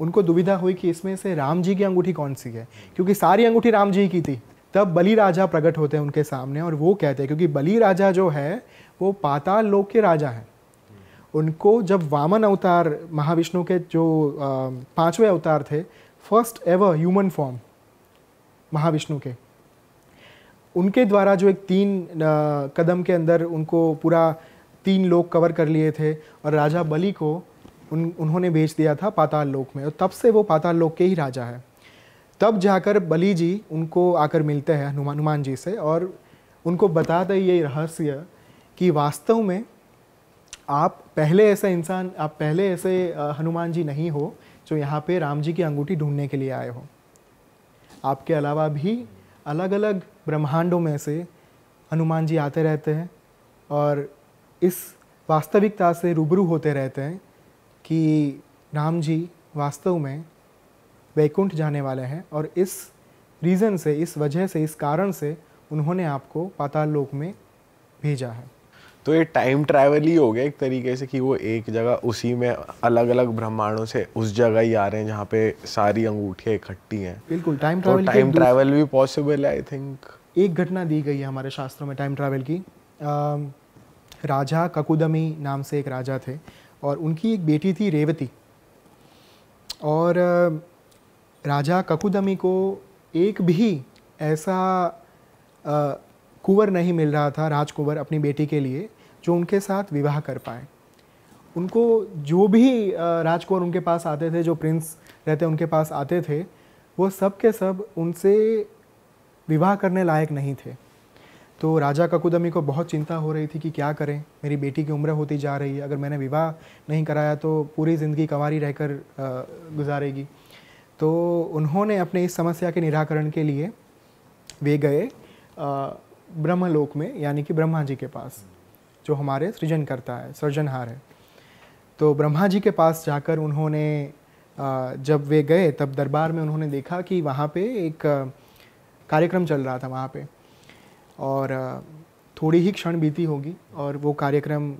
उनको दुविधा हुई कि इसमें से राम जी की अंगूठी कौन सी है क्योंकि सारी अंगूठी राम जी की थी तब बली राजा प्रकट होते हैं उनके सामने और वो कहते हैं क्योंकि बली राजा जो है वो पाताल लोक के राजा हैं उनको जब वामन अवतार महाविष्णु के जो पांचवे अवतार थे first ever human form Mahavishnu के उनके द्वारा जो एक तीन कदम के अंदर उनको पूरा तीन लोग कवर कर लिए थे और राजा बली को उन उन्होंने भेज दिया था पाताल लोक में और तब से वो पाताल लोक के ही राजा है तब जाकर बली जी उनको आकर मिलते हैं हनुमान हनुमान जी से और उनको बताते ये रहस्य कि वास्तव में आप पहले ऐसे इंसान आप पहले ऐसे हनुमान जी नहीं हो जो यहाँ पे राम जी की अंगूठी ढूंढने के लिए आए हो आपके अलावा भी अलग अलग ब्रह्मांडों में से हनुमान जी आते रहते हैं और इस वास्तविकता से रूबरू होते रहते हैं कि राम जी वास्तव में वैकुंठ जाने वाले हैं और इस रीज़न से इस वजह से इस कारण से उन्होंने आपको पाताल लोक में भेजा है तो ये टाइम ट्रैवल ही हो गया एक तरीके से कि वो एक जगह उसी में अलग अलग ब्रह्मांडों से उस जगह ही आ रहे हैं जहाँ पे सारी अंगूठियाँ इकट्ठी हैं बिल्कुल टाइम ट्रैवल टाइम ट्रैवल भी पॉसिबल है आई थिंक एक घटना दी गई है हमारे शास्त्रों में टाइम ट्रैवल की आ, राजा ककुदमी नाम से एक राजा थे और उनकी एक बेटी थी रेवती और राजा ककुदमी को एक भी ऐसा कुंवर नहीं मिल रहा था राजकुंवर अपनी बेटी के लिए जो उनके साथ विवाह कर पाए उनको जो भी राजकुंवर उनके पास आते थे जो प्रिंस रहते उनके पास आते थे वो सब के सब उनसे विवाह करने लायक नहीं थे तो राजा ककुदमी को बहुत चिंता हो रही थी कि क्या करें मेरी बेटी की उम्र होती जा रही है अगर मैंने विवाह नहीं कराया तो पूरी ज़िंदगी कंवारी रहकर गुजारेगी तो उन्होंने अपने इस समस्या के निराकरण के लिए वे गए ब्रह्मलोक में यानी कि ब्रह्मा जी के पास जो हमारे सृजन करता है सृजनहार है तो ब्रह्मा जी के पास जाकर उन्होंने जब वे गए तब दरबार में उन्होंने देखा कि वहाँ पे एक कार्यक्रम चल रहा था वहाँ पे और थोड़ी ही क्षण बीती होगी और वो कार्यक्रम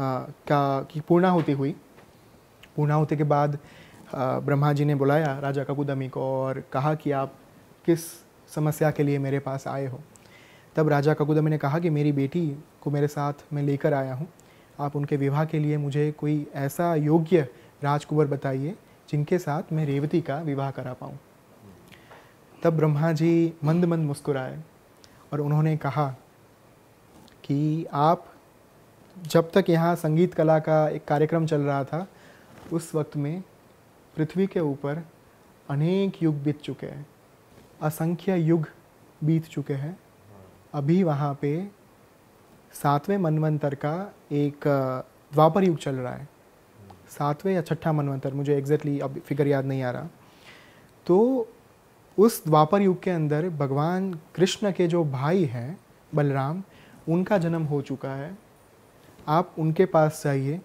का की होती हुई पूर्णा होते के बाद ब्रह्मा जी ने बुलाया राजा काकुदमी को और कहा कि आप किस समस्या के लिए मेरे पास आए हो तब राजा काकुदमी ने कहा कि मेरी बेटी को मेरे साथ मैं लेकर आया हूँ आप उनके विवाह के लिए मुझे कोई ऐसा योग्य राजकुंवर बताइए जिनके साथ मैं रेवती का विवाह करा पाऊँ तब ब्रह्मा जी मंद मंद मुस्कुराए और उन्होंने कहा कि आप जब तक यहाँ संगीत कला का एक कार्यक्रम चल रहा था उस वक्त में पृथ्वी के ऊपर अनेक युग बीत चुके हैं असंख्य युग बीत चुके हैं अभी वहाँ पे सातवें मनवंतर का एक द्वापर युग चल रहा है सातवें या छठा मनवंतर मुझे एग्जैक्टली अब फिगर याद नहीं आ रहा तो उस द्वापर युग के अंदर भगवान कृष्ण के जो भाई हैं बलराम उनका जन्म हो चुका है आप उनके पास जाइए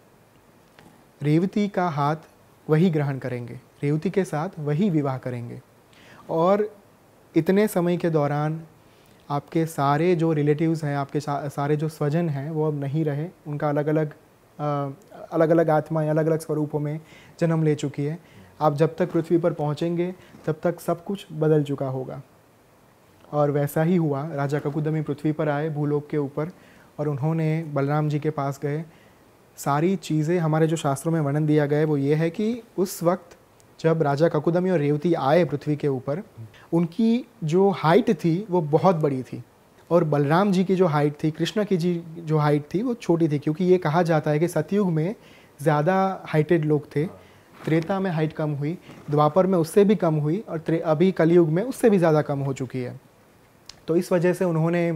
रेवती का हाथ वही ग्रहण करेंगे रेवती के साथ वही विवाह करेंगे और इतने समय के दौरान आपके सारे जो रिलेटिव्स हैं आपके सारे जो स्वजन हैं वो अब नहीं रहे उनका अलग अलग अलग अलग आत्माएं अलग अलग स्वरूपों में जन्म ले चुकी है आप जब तक पृथ्वी पर पहुंचेंगे तब तक सब कुछ बदल चुका होगा और वैसा ही हुआ राजा ककुदमी पृथ्वी पर आए भूलोक के ऊपर और उन्होंने बलराम जी के पास गए सारी चीज़ें हमारे जो शास्त्रों में वर्णन दिया गया है वो ये है कि उस वक्त जब राजा ककुदमी और रेवती आए पृथ्वी के ऊपर उनकी जो हाइट थी वो बहुत बड़ी थी और बलराम जी की जो हाइट थी कृष्णा की जी जो हाइट थी वो छोटी थी क्योंकि ये कहा जाता है कि सतयुग में ज़्यादा हाइटेड लोग थे त्रेता में हाइट कम हुई द्वापर में उससे भी कम हुई और अभी कलयुग में उससे भी ज़्यादा कम हो चुकी है तो इस वजह से उन्होंने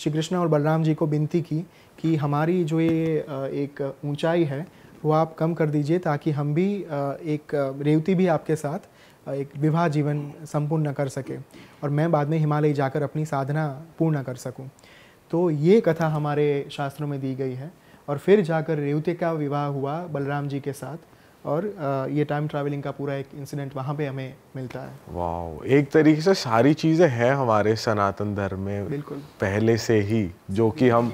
श्री कृष्ण और बलराम जी को विनती की कि हमारी जो ये एक ऊंचाई है वो आप कम कर दीजिए ताकि हम भी एक रेवती भी आपके साथ एक विवाह जीवन संपूर्ण कर सके और मैं बाद में हिमालय जाकर अपनी साधना पूर्ण कर सकूं तो ये कथा हमारे शास्त्रों में दी गई है और फिर जाकर रेवती का विवाह हुआ बलराम जी के साथ और ये टाइम ट्रैवलिंग का पूरा एक इंसिडेंट वहाँ पे हमें मिलता है वाह एक तरीके से सारी चीज़ें हैं हमारे सनातन धर्म में बिल्कुल पहले से ही जो कि हम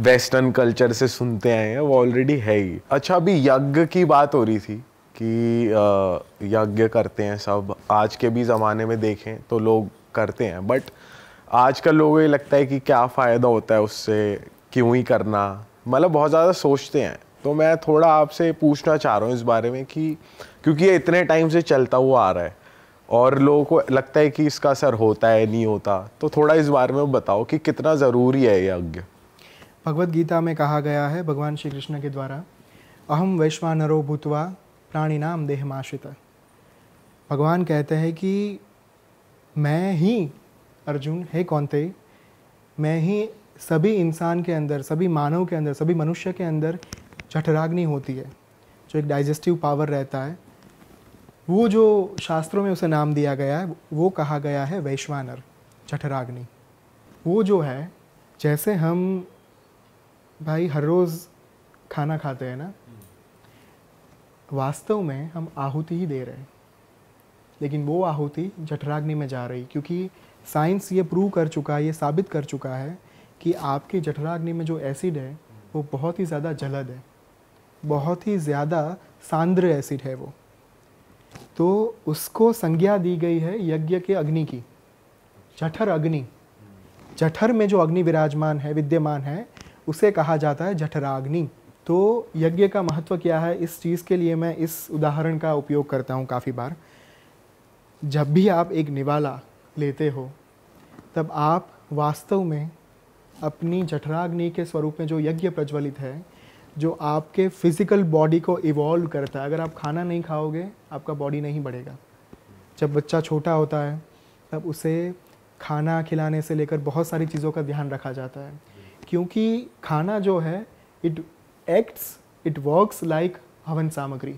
वेस्टर्न कल्चर से सुनते आए हैं वो ऑलरेडी है ही अच्छा अभी यज्ञ की बात हो रही थी कि यज्ञ करते हैं सब आज के भी ज़माने में देखें तो लोग करते हैं बट आज का लोगों ये लगता है कि क्या फ़ायदा होता है उससे क्यों ही करना मतलब बहुत ज़्यादा सोचते हैं तो मैं थोड़ा आपसे पूछना चाह रहा हूँ इस बारे में कि क्योंकि ये इतने टाइम से चलता हुआ आ रहा है और लोगों को लगता है कि इसका असर होता है नहीं होता तो थोड़ा इस बारे में बताओ कि कितना ज़रूरी है ये यज्ञ भगवत गीता में कहा गया है भगवान श्री कृष्ण के द्वारा अहम वैश्वानरो भूतवा प्राणिनाम देहमाश्रित भगवान कहते हैं कि मैं ही अर्जुन हे कौनते मैं ही सभी इंसान के अंदर सभी मानव के अंदर सभी मनुष्य के अंदर जठराग्नि होती है जो एक डाइजेस्टिव पावर रहता है वो जो शास्त्रों में उसे नाम दिया गया है वो कहा गया है वैश्वानर जठराग्नि वो जो है जैसे हम भाई हर रोज़ खाना खाते हैं ना वास्तव में हम आहुति ही दे रहे हैं लेकिन वो आहुति जठराग्नि में जा रही क्योंकि साइंस ये प्रूव कर चुका है ये साबित कर चुका है कि आपके जठराग्नि में जो एसिड है वो बहुत ही ज़्यादा जलद है बहुत ही ज़्यादा सांद्र एसिड है वो तो उसको संज्ञा दी गई है यज्ञ के अग्नि की जठर अग्नि जठर में जो अग्नि विराजमान है विद्यमान है उसे कहा जाता है जठराग्नि तो यज्ञ का महत्व क्या है इस चीज़ के लिए मैं इस उदाहरण का उपयोग करता हूँ काफ़ी बार जब भी आप एक निवाला लेते हो तब आप वास्तव में अपनी जठराग्नि के स्वरूप में जो यज्ञ प्रज्वलित है जो आपके फिजिकल बॉडी को इवॉल्व करता है अगर आप खाना नहीं खाओगे आपका बॉडी नहीं बढ़ेगा जब बच्चा छोटा होता है तब उसे खाना खिलाने से लेकर बहुत सारी चीज़ों का ध्यान रखा जाता है क्योंकि खाना जो है it acts it works like havan samagri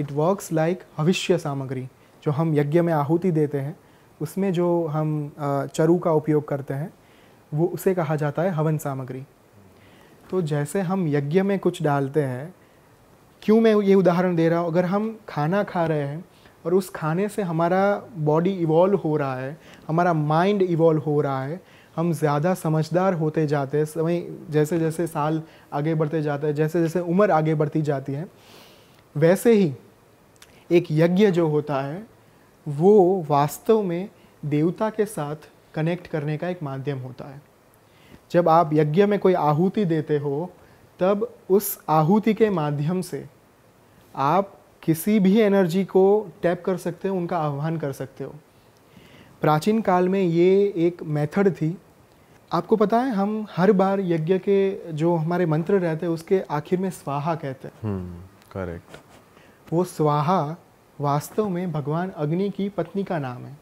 it works like हविष्य सामग्री जो हम यज्ञ में आहुति देते हैं उसमें जो हम चरु का उपयोग करते हैं वो उसे कहा जाता है हवन सामग्री तो जैसे हम यज्ञ में कुछ डालते हैं क्यों मैं ये उदाहरण दे रहा हूँ अगर हम खाना खा रहे हैं और उस खाने से हमारा बॉडी इवॉल्व हो रहा है हमारा माइंड इवॉल्व हो रहा है हम ज़्यादा समझदार होते जाते हैं समय जैसे जैसे साल आगे बढ़ते जाते हैं जैसे जैसे उम्र आगे बढ़ती जाती है वैसे ही एक यज्ञ जो होता है वो वास्तव में देवता के साथ कनेक्ट करने का एक माध्यम होता है जब आप यज्ञ में कोई आहुति देते हो तब उस आहुति के माध्यम से आप किसी भी एनर्जी को टैप कर सकते हो उनका आह्वान कर सकते हो प्राचीन काल में ये एक मेथड थी आपको पता है हम हर बार यज्ञ के जो हमारे मंत्र रहते हैं उसके आखिर में स्वाहा कहते हैं करेक्ट हम्म, वो स्वाहा वास्तव में भगवान अग्नि की पत्नी का नाम है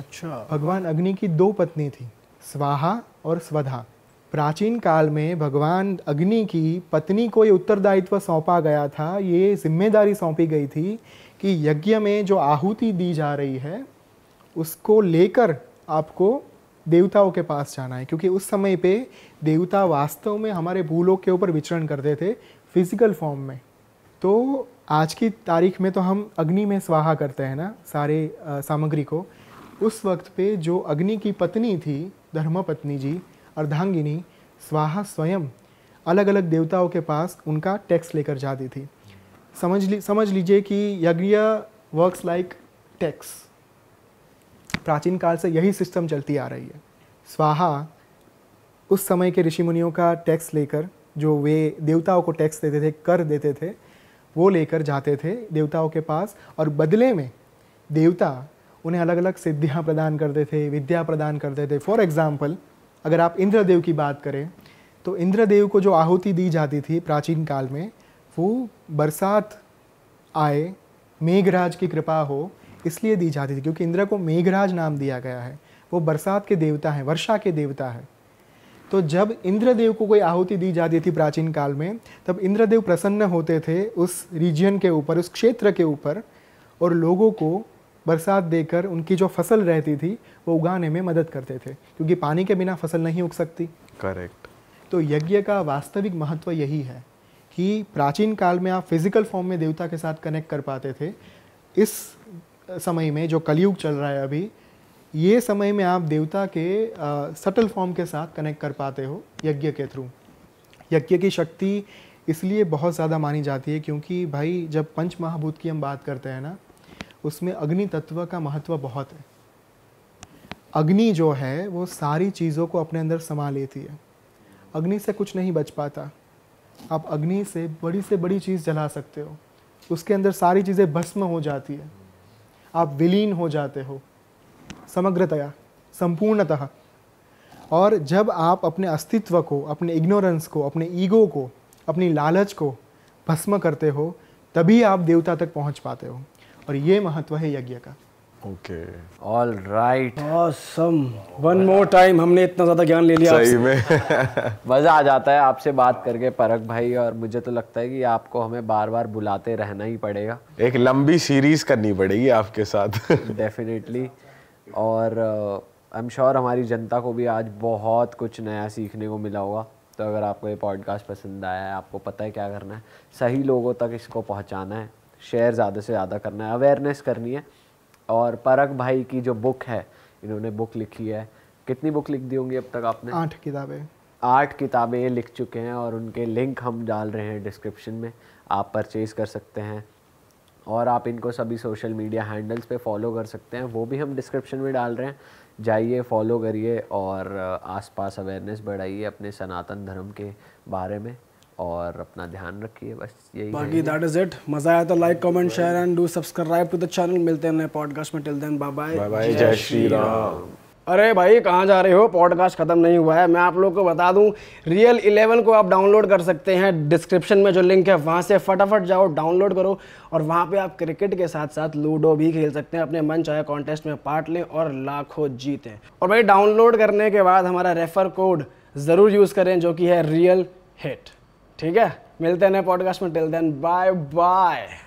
अच्छा भगवान अग्नि की दो पत्नी थी स्वाहा और स्वधा प्राचीन काल में भगवान अग्नि की पत्नी को ये उत्तरदायित्व सौंपा गया था ये जिम्मेदारी सौंपी गई थी कि यज्ञ में जो आहुति दी जा रही है उसको लेकर आपको देवताओं के पास जाना है क्योंकि उस समय पे देवता वास्तव में हमारे भूलों के ऊपर विचरण करते थे फिजिकल फॉर्म में तो आज की तारीख में तो हम अग्नि में स्वाहा करते हैं ना सारे सामग्री को उस वक्त पे जो अग्नि की पत्नी थी धर्मपत्नी जी अर्धांगिनी स्वाहा स्वयं अलग अलग देवताओं के पास उनका टैक्स लेकर जाती थी समझ ली समझ लीजिए कि यज्ञ वर्क्स लाइक टैक्स प्राचीन काल से यही सिस्टम चलती आ रही है स्वाहा उस समय के ऋषि मुनियों का टैक्स लेकर जो वे देवताओं को टैक्स देते थे कर देते थे वो लेकर जाते थे देवताओं के पास और बदले में देवता उन्हें अलग अलग सिद्धियाँ प्रदान करते थे विद्या प्रदान करते थे फॉर एग्ज़ाम्पल अगर आप इंद्रदेव की बात करें तो इंद्रदेव को जो आहुति दी जाती थी प्राचीन काल में वो बरसात आए मेघराज की कृपा हो इसलिए दी जाती थी क्योंकि इंद्र को मेघराज नाम दिया गया है वो बरसात के देवता हैं वर्षा के देवता है तो जब इंद्रदेव को कोई आहुति दी जाती थी प्राचीन काल में तब इंद्रदेव प्रसन्न होते थे उस रीजन के ऊपर उस क्षेत्र के ऊपर और लोगों को बरसात देकर उनकी जो फसल रहती थी वो उगाने में मदद करते थे क्योंकि पानी के बिना फसल नहीं उग सकती करेक्ट तो यज्ञ का वास्तविक महत्व यही है कि प्राचीन काल में आप फिजिकल फॉर्म में देवता के साथ कनेक्ट कर पाते थे इस समय में जो कलयुग चल रहा है अभी ये समय में आप देवता के सटल फॉर्म के साथ कनेक्ट कर पाते हो यज्ञ के थ्रू यज्ञ की शक्ति इसलिए बहुत ज़्यादा मानी जाती है क्योंकि भाई जब पंच महाभूत की हम बात करते हैं ना उसमें अग्नि तत्व का महत्व बहुत है अग्नि जो है वो सारी चीज़ों को अपने अंदर समा लेती है अग्नि से कुछ नहीं बच पाता आप अग्नि से बड़ी से बड़ी चीज़ जला सकते हो उसके अंदर सारी चीज़ें भस्म हो जाती है आप विलीन हो जाते हो समग्रतया संपूर्णतः और जब आप अपने अस्तित्व को अपने इग्नोरेंस को अपने ईगो को अपनी लालच को भस्म करते हो तभी आप देवता तक पहुंच पाते हो और ये महत्व है यज्ञ का okay all right awesome one more time हमने इतना ज़्यादा ज्ञान ले लिया सही में मज़ा आ जाता है आपसे बात करके परख भाई और मुझे तो लगता है कि आपको हमें बार बार बुलाते रहना ही पड़ेगा एक लंबी सीरीज करनी पड़ेगी आपके साथ डेफिनेटली और आई एम श्योर हमारी जनता को भी आज बहुत कुछ नया सीखने को मिला होगा तो अगर आपको ये पॉडकास्ट पसंद आया है आपको पता है क्या करना है सही लोगों तक इसको पहुँचाना है शेयर ज़्यादा से ज़्यादा करना है अवेयरनेस करनी है और परक भाई की जो बुक है इन्होंने बुक लिखी है कितनी बुक लिख दी होंगी अब तक आपने आठ किताबें आठ किताबें लिख चुके हैं और उनके लिंक हम डाल रहे हैं डिस्क्रिप्शन में आप परचेज़ कर सकते हैं और आप इनको सभी सोशल मीडिया हैंडल्स पे फॉलो कर सकते हैं वो भी हम डिस्क्रिप्शन में डाल रहे हैं जाइए फॉलो करिए और आसपास अवेयरनेस बढ़ाइए अपने सनातन धर्म के बारे में और अपना ध्यान रखिए बस यही बाकी दैट इज इट मजा आया तो like comment share and do subscribe to the channel मिलते हैं नए पॉडकास्ट में टिल देन बाय बाय जय श्री राम अरे भाई कहाँ जा रहे हो पॉडकास्ट खत्म नहीं हुआ है मैं आप लोग को बता दूं रियल इलेवन को आप डाउनलोड कर सकते हैं डिस्क्रिप्शन में जो लिंक है वहाँ से फटाफट जाओ डाउनलोड करो और वहाँ पे आप क्रिकेट के साथ साथ लूडो भी खेल सकते हैं अपने मन चाहे कॉन्टेस्ट में पार्ट लें और लाखों जीतें और भाई डाउनलोड करने के बाद हमारा रेफर कोड ज़रूर यूज़ करें जो कि है रियल हिट ठीक है मिलते हैं नए पॉडकास्ट में टिल देन बाय बाय